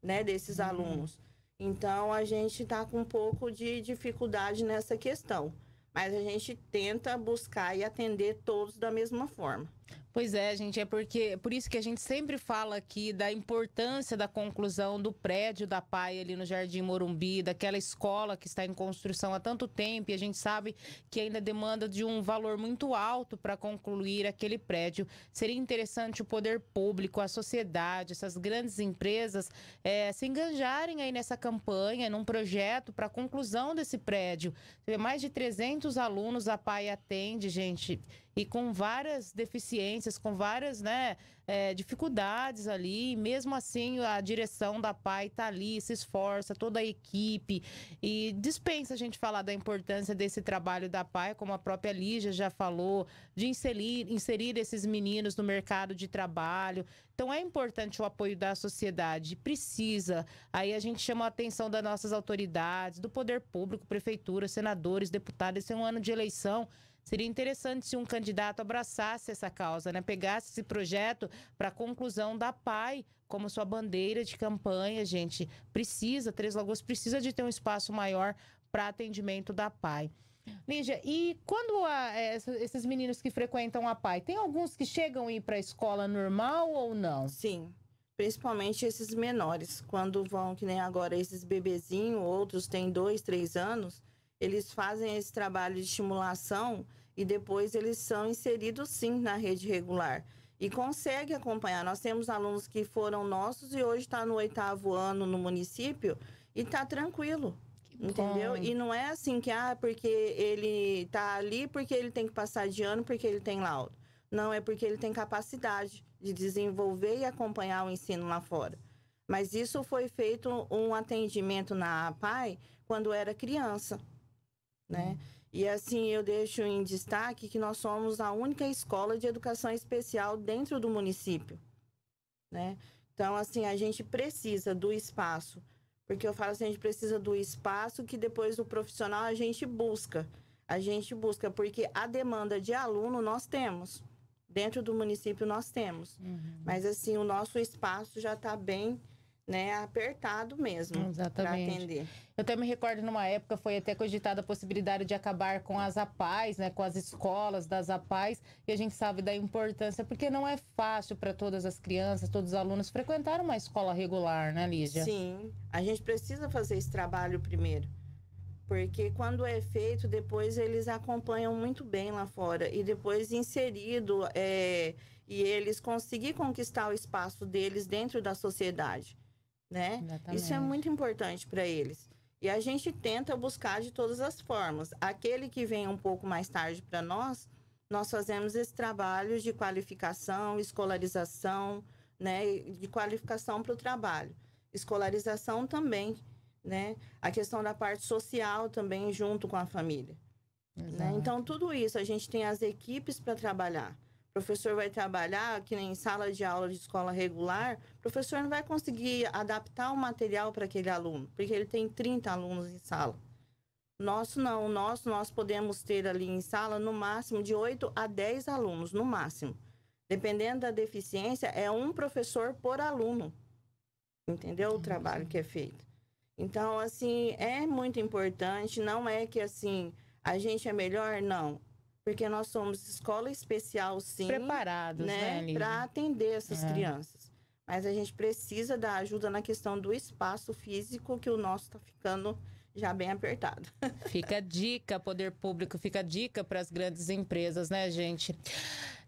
né, desses uhum. alunos. Então a gente está com um pouco de dificuldade nessa questão. Mas a gente tenta buscar e atender todos da mesma forma. Pois é, gente, é porque por isso que a gente sempre fala aqui da importância da conclusão do prédio da PAI ali no Jardim Morumbi, daquela escola que está em construção há tanto tempo e a gente sabe que ainda demanda de um valor muito alto para concluir aquele prédio. Seria interessante o poder público, a sociedade, essas grandes empresas é, se engajarem aí nessa campanha, num projeto para a conclusão desse prédio. Mais de 300 alunos a PAI atende, gente e com várias deficiências, com várias né, é, dificuldades ali. E mesmo assim, a direção da PAI está ali, se esforça, toda a equipe. E dispensa a gente falar da importância desse trabalho da PAI, como a própria Lígia já falou, de inserir, inserir esses meninos no mercado de trabalho. Então, é importante o apoio da sociedade, precisa. Aí a gente chama a atenção das nossas autoridades, do poder público, prefeitura, senadores, deputados. Esse é um ano de eleição Seria interessante se um candidato abraçasse essa causa, né? Pegasse esse projeto para a conclusão da PAI como sua bandeira de campanha, gente. Precisa, Três Lagoas precisa de ter um espaço maior para atendimento da PAI. Lígia, e quando a, eh, esses meninos que frequentam a PAI, tem alguns que chegam a ir para a escola normal ou não? Sim, principalmente esses menores. Quando vão, que nem agora, esses bebezinhos, outros têm dois, três anos, eles fazem esse trabalho de estimulação e depois eles são inseridos sim na rede regular e consegue acompanhar. Nós temos alunos que foram nossos e hoje está no oitavo ano no município e está tranquilo. Entendeu? E não é assim que, ah, porque ele está ali, porque ele tem que passar de ano, porque ele tem laudo. Não, é porque ele tem capacidade de desenvolver e acompanhar o ensino lá fora. Mas isso foi feito um atendimento na APAI quando era criança, né? Hum. E assim eu deixo em destaque que nós somos a única escola de educação especial dentro do município, né? Então assim a gente precisa do espaço, porque eu falo assim a gente precisa do espaço que depois do profissional a gente busca, a gente busca porque a demanda de aluno nós temos dentro do município nós temos, uhum. mas assim o nosso espaço já está bem né, apertado mesmo para atender. Eu até me recordo numa época foi até cogitada a possibilidade de acabar com as APAES, né, com as escolas das APAES, e a gente sabe da importância, porque não é fácil para todas as crianças, todos os alunos frequentar uma escola regular, né, Lígia? Sim, a gente precisa fazer esse trabalho primeiro. Porque quando é feito, depois eles acompanham muito bem lá fora. E depois inserido, é, e eles conseguir conquistar o espaço deles dentro da sociedade né? Exatamente. Isso é muito importante para eles. E a gente tenta buscar de todas as formas. Aquele que vem um pouco mais tarde para nós, nós fazemos esse trabalho de qualificação, escolarização, né, de qualificação para o trabalho. Escolarização também, né? A questão da parte social também junto com a família. Né? Então tudo isso a gente tem as equipes para trabalhar professor vai trabalhar, que nem em sala de aula de escola regular, o professor não vai conseguir adaptar o material para aquele aluno, porque ele tem 30 alunos em sala. Nosso não, nosso nós podemos ter ali em sala no máximo de 8 a 10 alunos, no máximo. Dependendo da deficiência, é um professor por aluno. Entendeu o trabalho que é feito? Então, assim, é muito importante, não é que assim, a gente é melhor, não porque nós somos escola especial, sim. Preparados, né? né para atender essas é. crianças. Mas a gente precisa da ajuda na questão do espaço físico, que o nosso está ficando já bem apertado. Fica a dica, poder público, fica a dica para as grandes empresas, né, gente?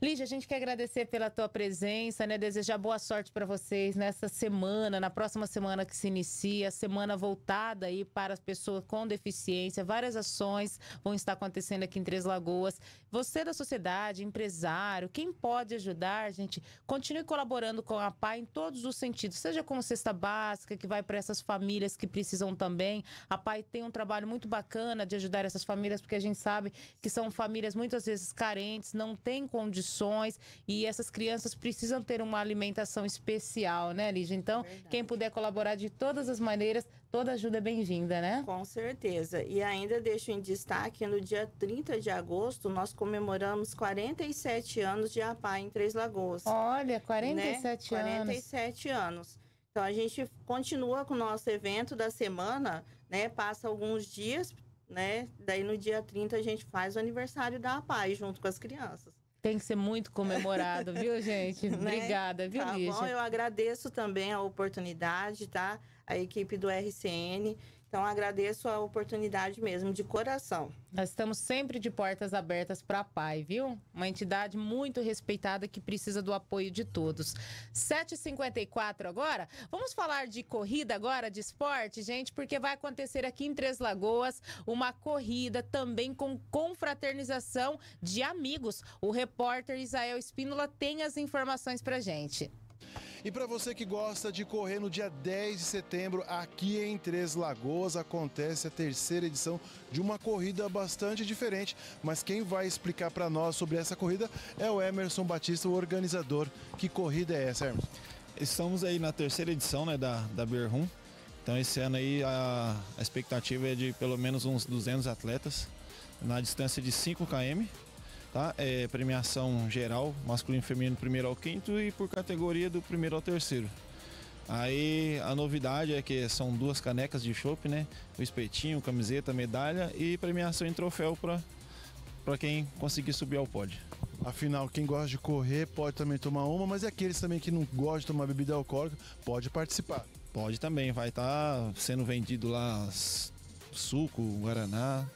Lígia, a gente quer agradecer pela tua presença, né? Desejar boa sorte para vocês nessa semana, na próxima semana que se inicia, semana voltada aí para as pessoas com deficiência. Várias ações vão estar acontecendo aqui em Três Lagoas. Você da sociedade, empresário, quem pode ajudar, gente, continue colaborando com a PAI em todos os sentidos, seja como cesta básica, que vai para essas famílias que precisam também. A PAI tem um trabalho muito bacana de ajudar essas famílias, porque a gente sabe que são famílias muitas vezes carentes, não têm condições condições e essas crianças precisam ter uma alimentação especial, né, Lígia? Então, Verdade. quem puder colaborar de todas as maneiras, toda ajuda é bem-vinda, né? Com certeza. E ainda deixo em destaque, no dia 30 de agosto, nós comemoramos 47 anos de APA em Três Lagoas. Olha, 47 né? anos. 47 anos. Então, a gente continua com o nosso evento da semana, né? Passa alguns dias, né? Daí, no dia 30, a gente faz o aniversário da APAI junto com as crianças. Tem que ser muito comemorado, viu, gente? (laughs) né? Obrigada, viu, tá Lígia? bom, eu agradeço também a oportunidade, tá? A equipe do RCN então agradeço a oportunidade mesmo, de coração. Nós estamos sempre de portas abertas para a PAI, viu? Uma entidade muito respeitada que precisa do apoio de todos. 7h54 agora, vamos falar de corrida agora, de esporte, gente, porque vai acontecer aqui em Três Lagoas uma corrida também com confraternização de amigos. O repórter Isael Espínola tem as informações para gente. E para você que gosta de correr, no dia 10 de setembro, aqui em Três Lagoas, acontece a terceira edição de uma corrida bastante diferente. Mas quem vai explicar para nós sobre essa corrida é o Emerson Batista, o organizador. Que corrida é essa, Emerson? Estamos aí na terceira edição né, da, da Beer Room. Então esse ano aí a, a expectativa é de pelo menos uns 200 atletas na distância de 5 km tá? É premiação geral, masculino e feminino do primeiro ao quinto e por categoria do primeiro ao terceiro. Aí a novidade é que são duas canecas de chopp, né? O espetinho, camiseta, medalha e premiação em troféu para quem conseguir subir ao pódio. Afinal, quem gosta de correr pode também tomar uma, mas é aqueles também que não gostam de tomar bebida alcoólica pode participar. Pode também, vai estar tá sendo vendido lá suco, guaraná,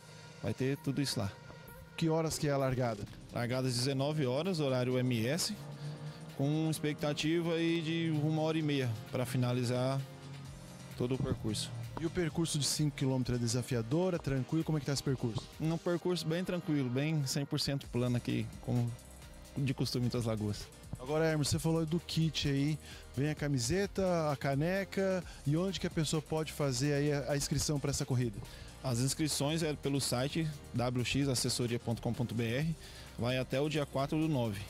vai ter tudo isso lá. Que horas que é a largada? Largada às 19 horas, horário MS, com expectativa aí de uma hora e meia para finalizar todo o percurso. E o percurso de 5 km é desafiador, é tranquilo? Como é que tá esse percurso? Um percurso bem tranquilo, bem 100% plano aqui, como de costume das lagoas. Agora, Hermes, você falou do kit aí. Vem a camiseta, a caneca e onde que a pessoa pode fazer aí a inscrição para essa corrida? As inscrições é pelo site wxassessoria.com.br, vai até o dia 4 do 9.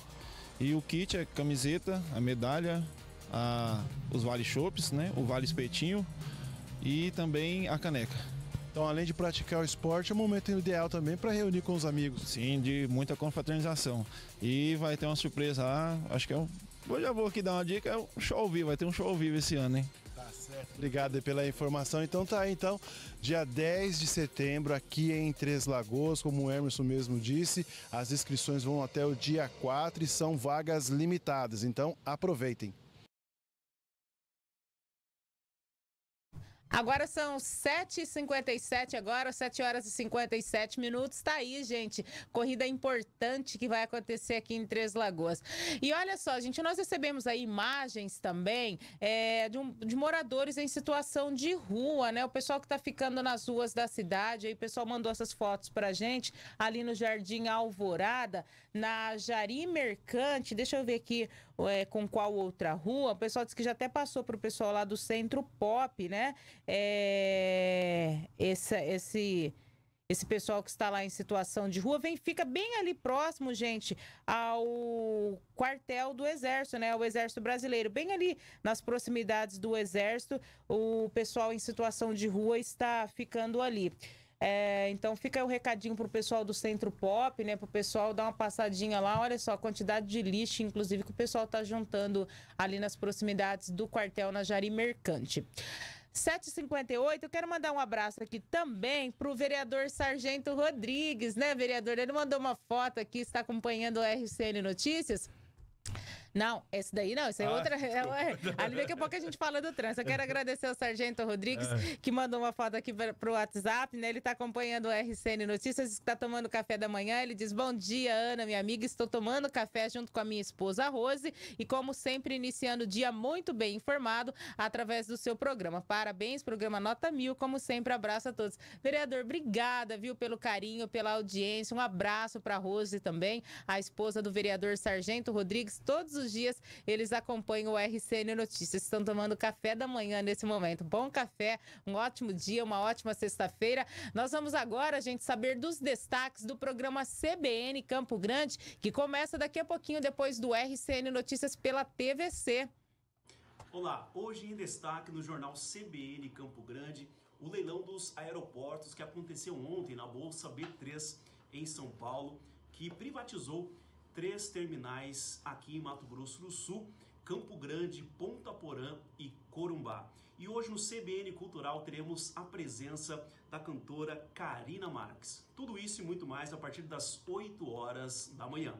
E o kit é camiseta, a medalha, a, os vale chopes, né? O vale espetinho e também a caneca. Então, além de praticar o esporte, é um momento ideal também para reunir com os amigos. Sim, de muita confraternização. E vai ter uma surpresa lá, ah, acho que é um. Eu já vou aqui dar uma dica, é um show ao vivo, vai ter um show ao vivo esse ano, hein? certo. Obrigado pela informação. Então tá, então, dia 10 de setembro aqui em Três Lagoas, como o Emerson mesmo disse, as inscrições vão até o dia 4 e são vagas limitadas. Então, aproveitem. Agora são 7h57, agora 7 horas e 57 minutos. Tá aí, gente. Corrida importante que vai acontecer aqui em Três Lagoas. E olha só, gente, nós recebemos aí imagens também é, de, um, de, moradores em situação de rua, né? O pessoal que tá ficando nas ruas da cidade, aí o pessoal mandou essas fotos pra gente ali no Jardim Alvorada, na Jari Mercante. Deixa eu ver aqui é, com qual outra rua. O pessoal disse que já até passou para o pessoal lá do Centro Pop, né? É, esse, esse, esse pessoal que está lá em situação de rua vem fica bem ali próximo, gente, ao quartel do Exército, né? O Exército Brasileiro, bem ali nas proximidades do Exército, o pessoal em situação de rua está ficando ali. É, então fica o um recadinho pro pessoal do Centro Pop, né? Pro pessoal dar uma passadinha lá. Olha só a quantidade de lixo, inclusive, que o pessoal tá juntando ali nas proximidades do quartel na Jari Mercante. 7h58, eu quero mandar um abraço aqui também para o vereador Sargento Rodrigues, né, vereador? Ele mandou uma foto aqui, está acompanhando o RCN Notícias. Não, esse daí não, isso é ah, outra. É, (laughs) ali daqui a pouco a gente fala do trânsito. Eu quero (laughs) agradecer ao Sargento Rodrigues, é. que mandou uma foto aqui para o WhatsApp, né? Ele está acompanhando o RCN Notícias, está tomando café da manhã. Ele diz: Bom dia, Ana, minha amiga. Estou tomando café junto com a minha esposa Rose e, como sempre, iniciando o dia muito bem informado através do seu programa. Parabéns, programa Nota Mil. Como sempre, abraço a todos. Vereador, obrigada, viu, pelo carinho, pela audiência. Um abraço para Rose também, a esposa do vereador Sargento Rodrigues, todos os os dias eles acompanham o RCN Notícias. Estão tomando café da manhã nesse momento. Bom café, um ótimo dia, uma ótima sexta-feira. Nós vamos agora, gente, saber dos destaques do programa CBN Campo Grande, que começa daqui a pouquinho depois do RCN Notícias pela TVC. Olá, hoje em destaque no jornal CBN Campo Grande, o leilão dos aeroportos que aconteceu ontem na Bolsa B3 em São Paulo, que privatizou três terminais aqui em Mato Grosso do Sul, Campo Grande, Ponta Porã e Corumbá. E hoje no CBN Cultural teremos a presença da cantora Karina Marques. Tudo isso e muito mais a partir das 8 horas da manhã.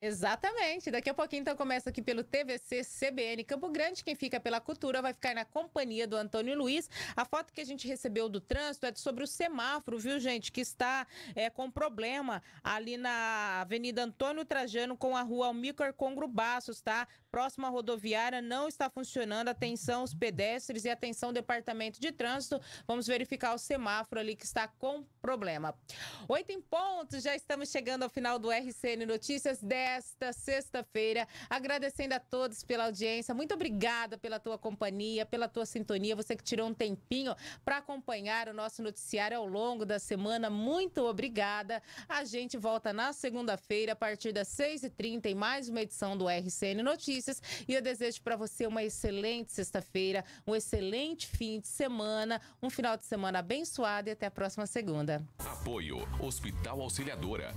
Exatamente. Daqui a pouquinho, então, começa aqui pelo TVC CBN Campo Grande. Quem fica pela cultura vai ficar na companhia do Antônio Luiz. A foto que a gente recebeu do trânsito é sobre o semáforo, viu, gente? Que está é, com problema ali na Avenida Antônio Trajano com a rua Almícar Congro Baços, tá? Próximo à rodoviária, não está funcionando. Atenção, os pedestres e atenção, departamento de trânsito. Vamos verificar o semáforo ali que está com problema. Oito em ponto, já estamos chegando ao final do RCN Notícias 10 desta sexta-feira. Agradecendo a todos pela audiência. Muito obrigada pela tua companhia, pela tua sintonia. Você que tirou um tempinho para acompanhar o nosso noticiário ao longo da semana. Muito obrigada. A gente volta na segunda-feira, a partir das 6h30, em mais uma edição do RCN Notícias. E eu desejo para você uma excelente sexta-feira, um excelente fim de semana, um final de semana abençoado e até a próxima segunda. Apoio Hospital Auxiliadora.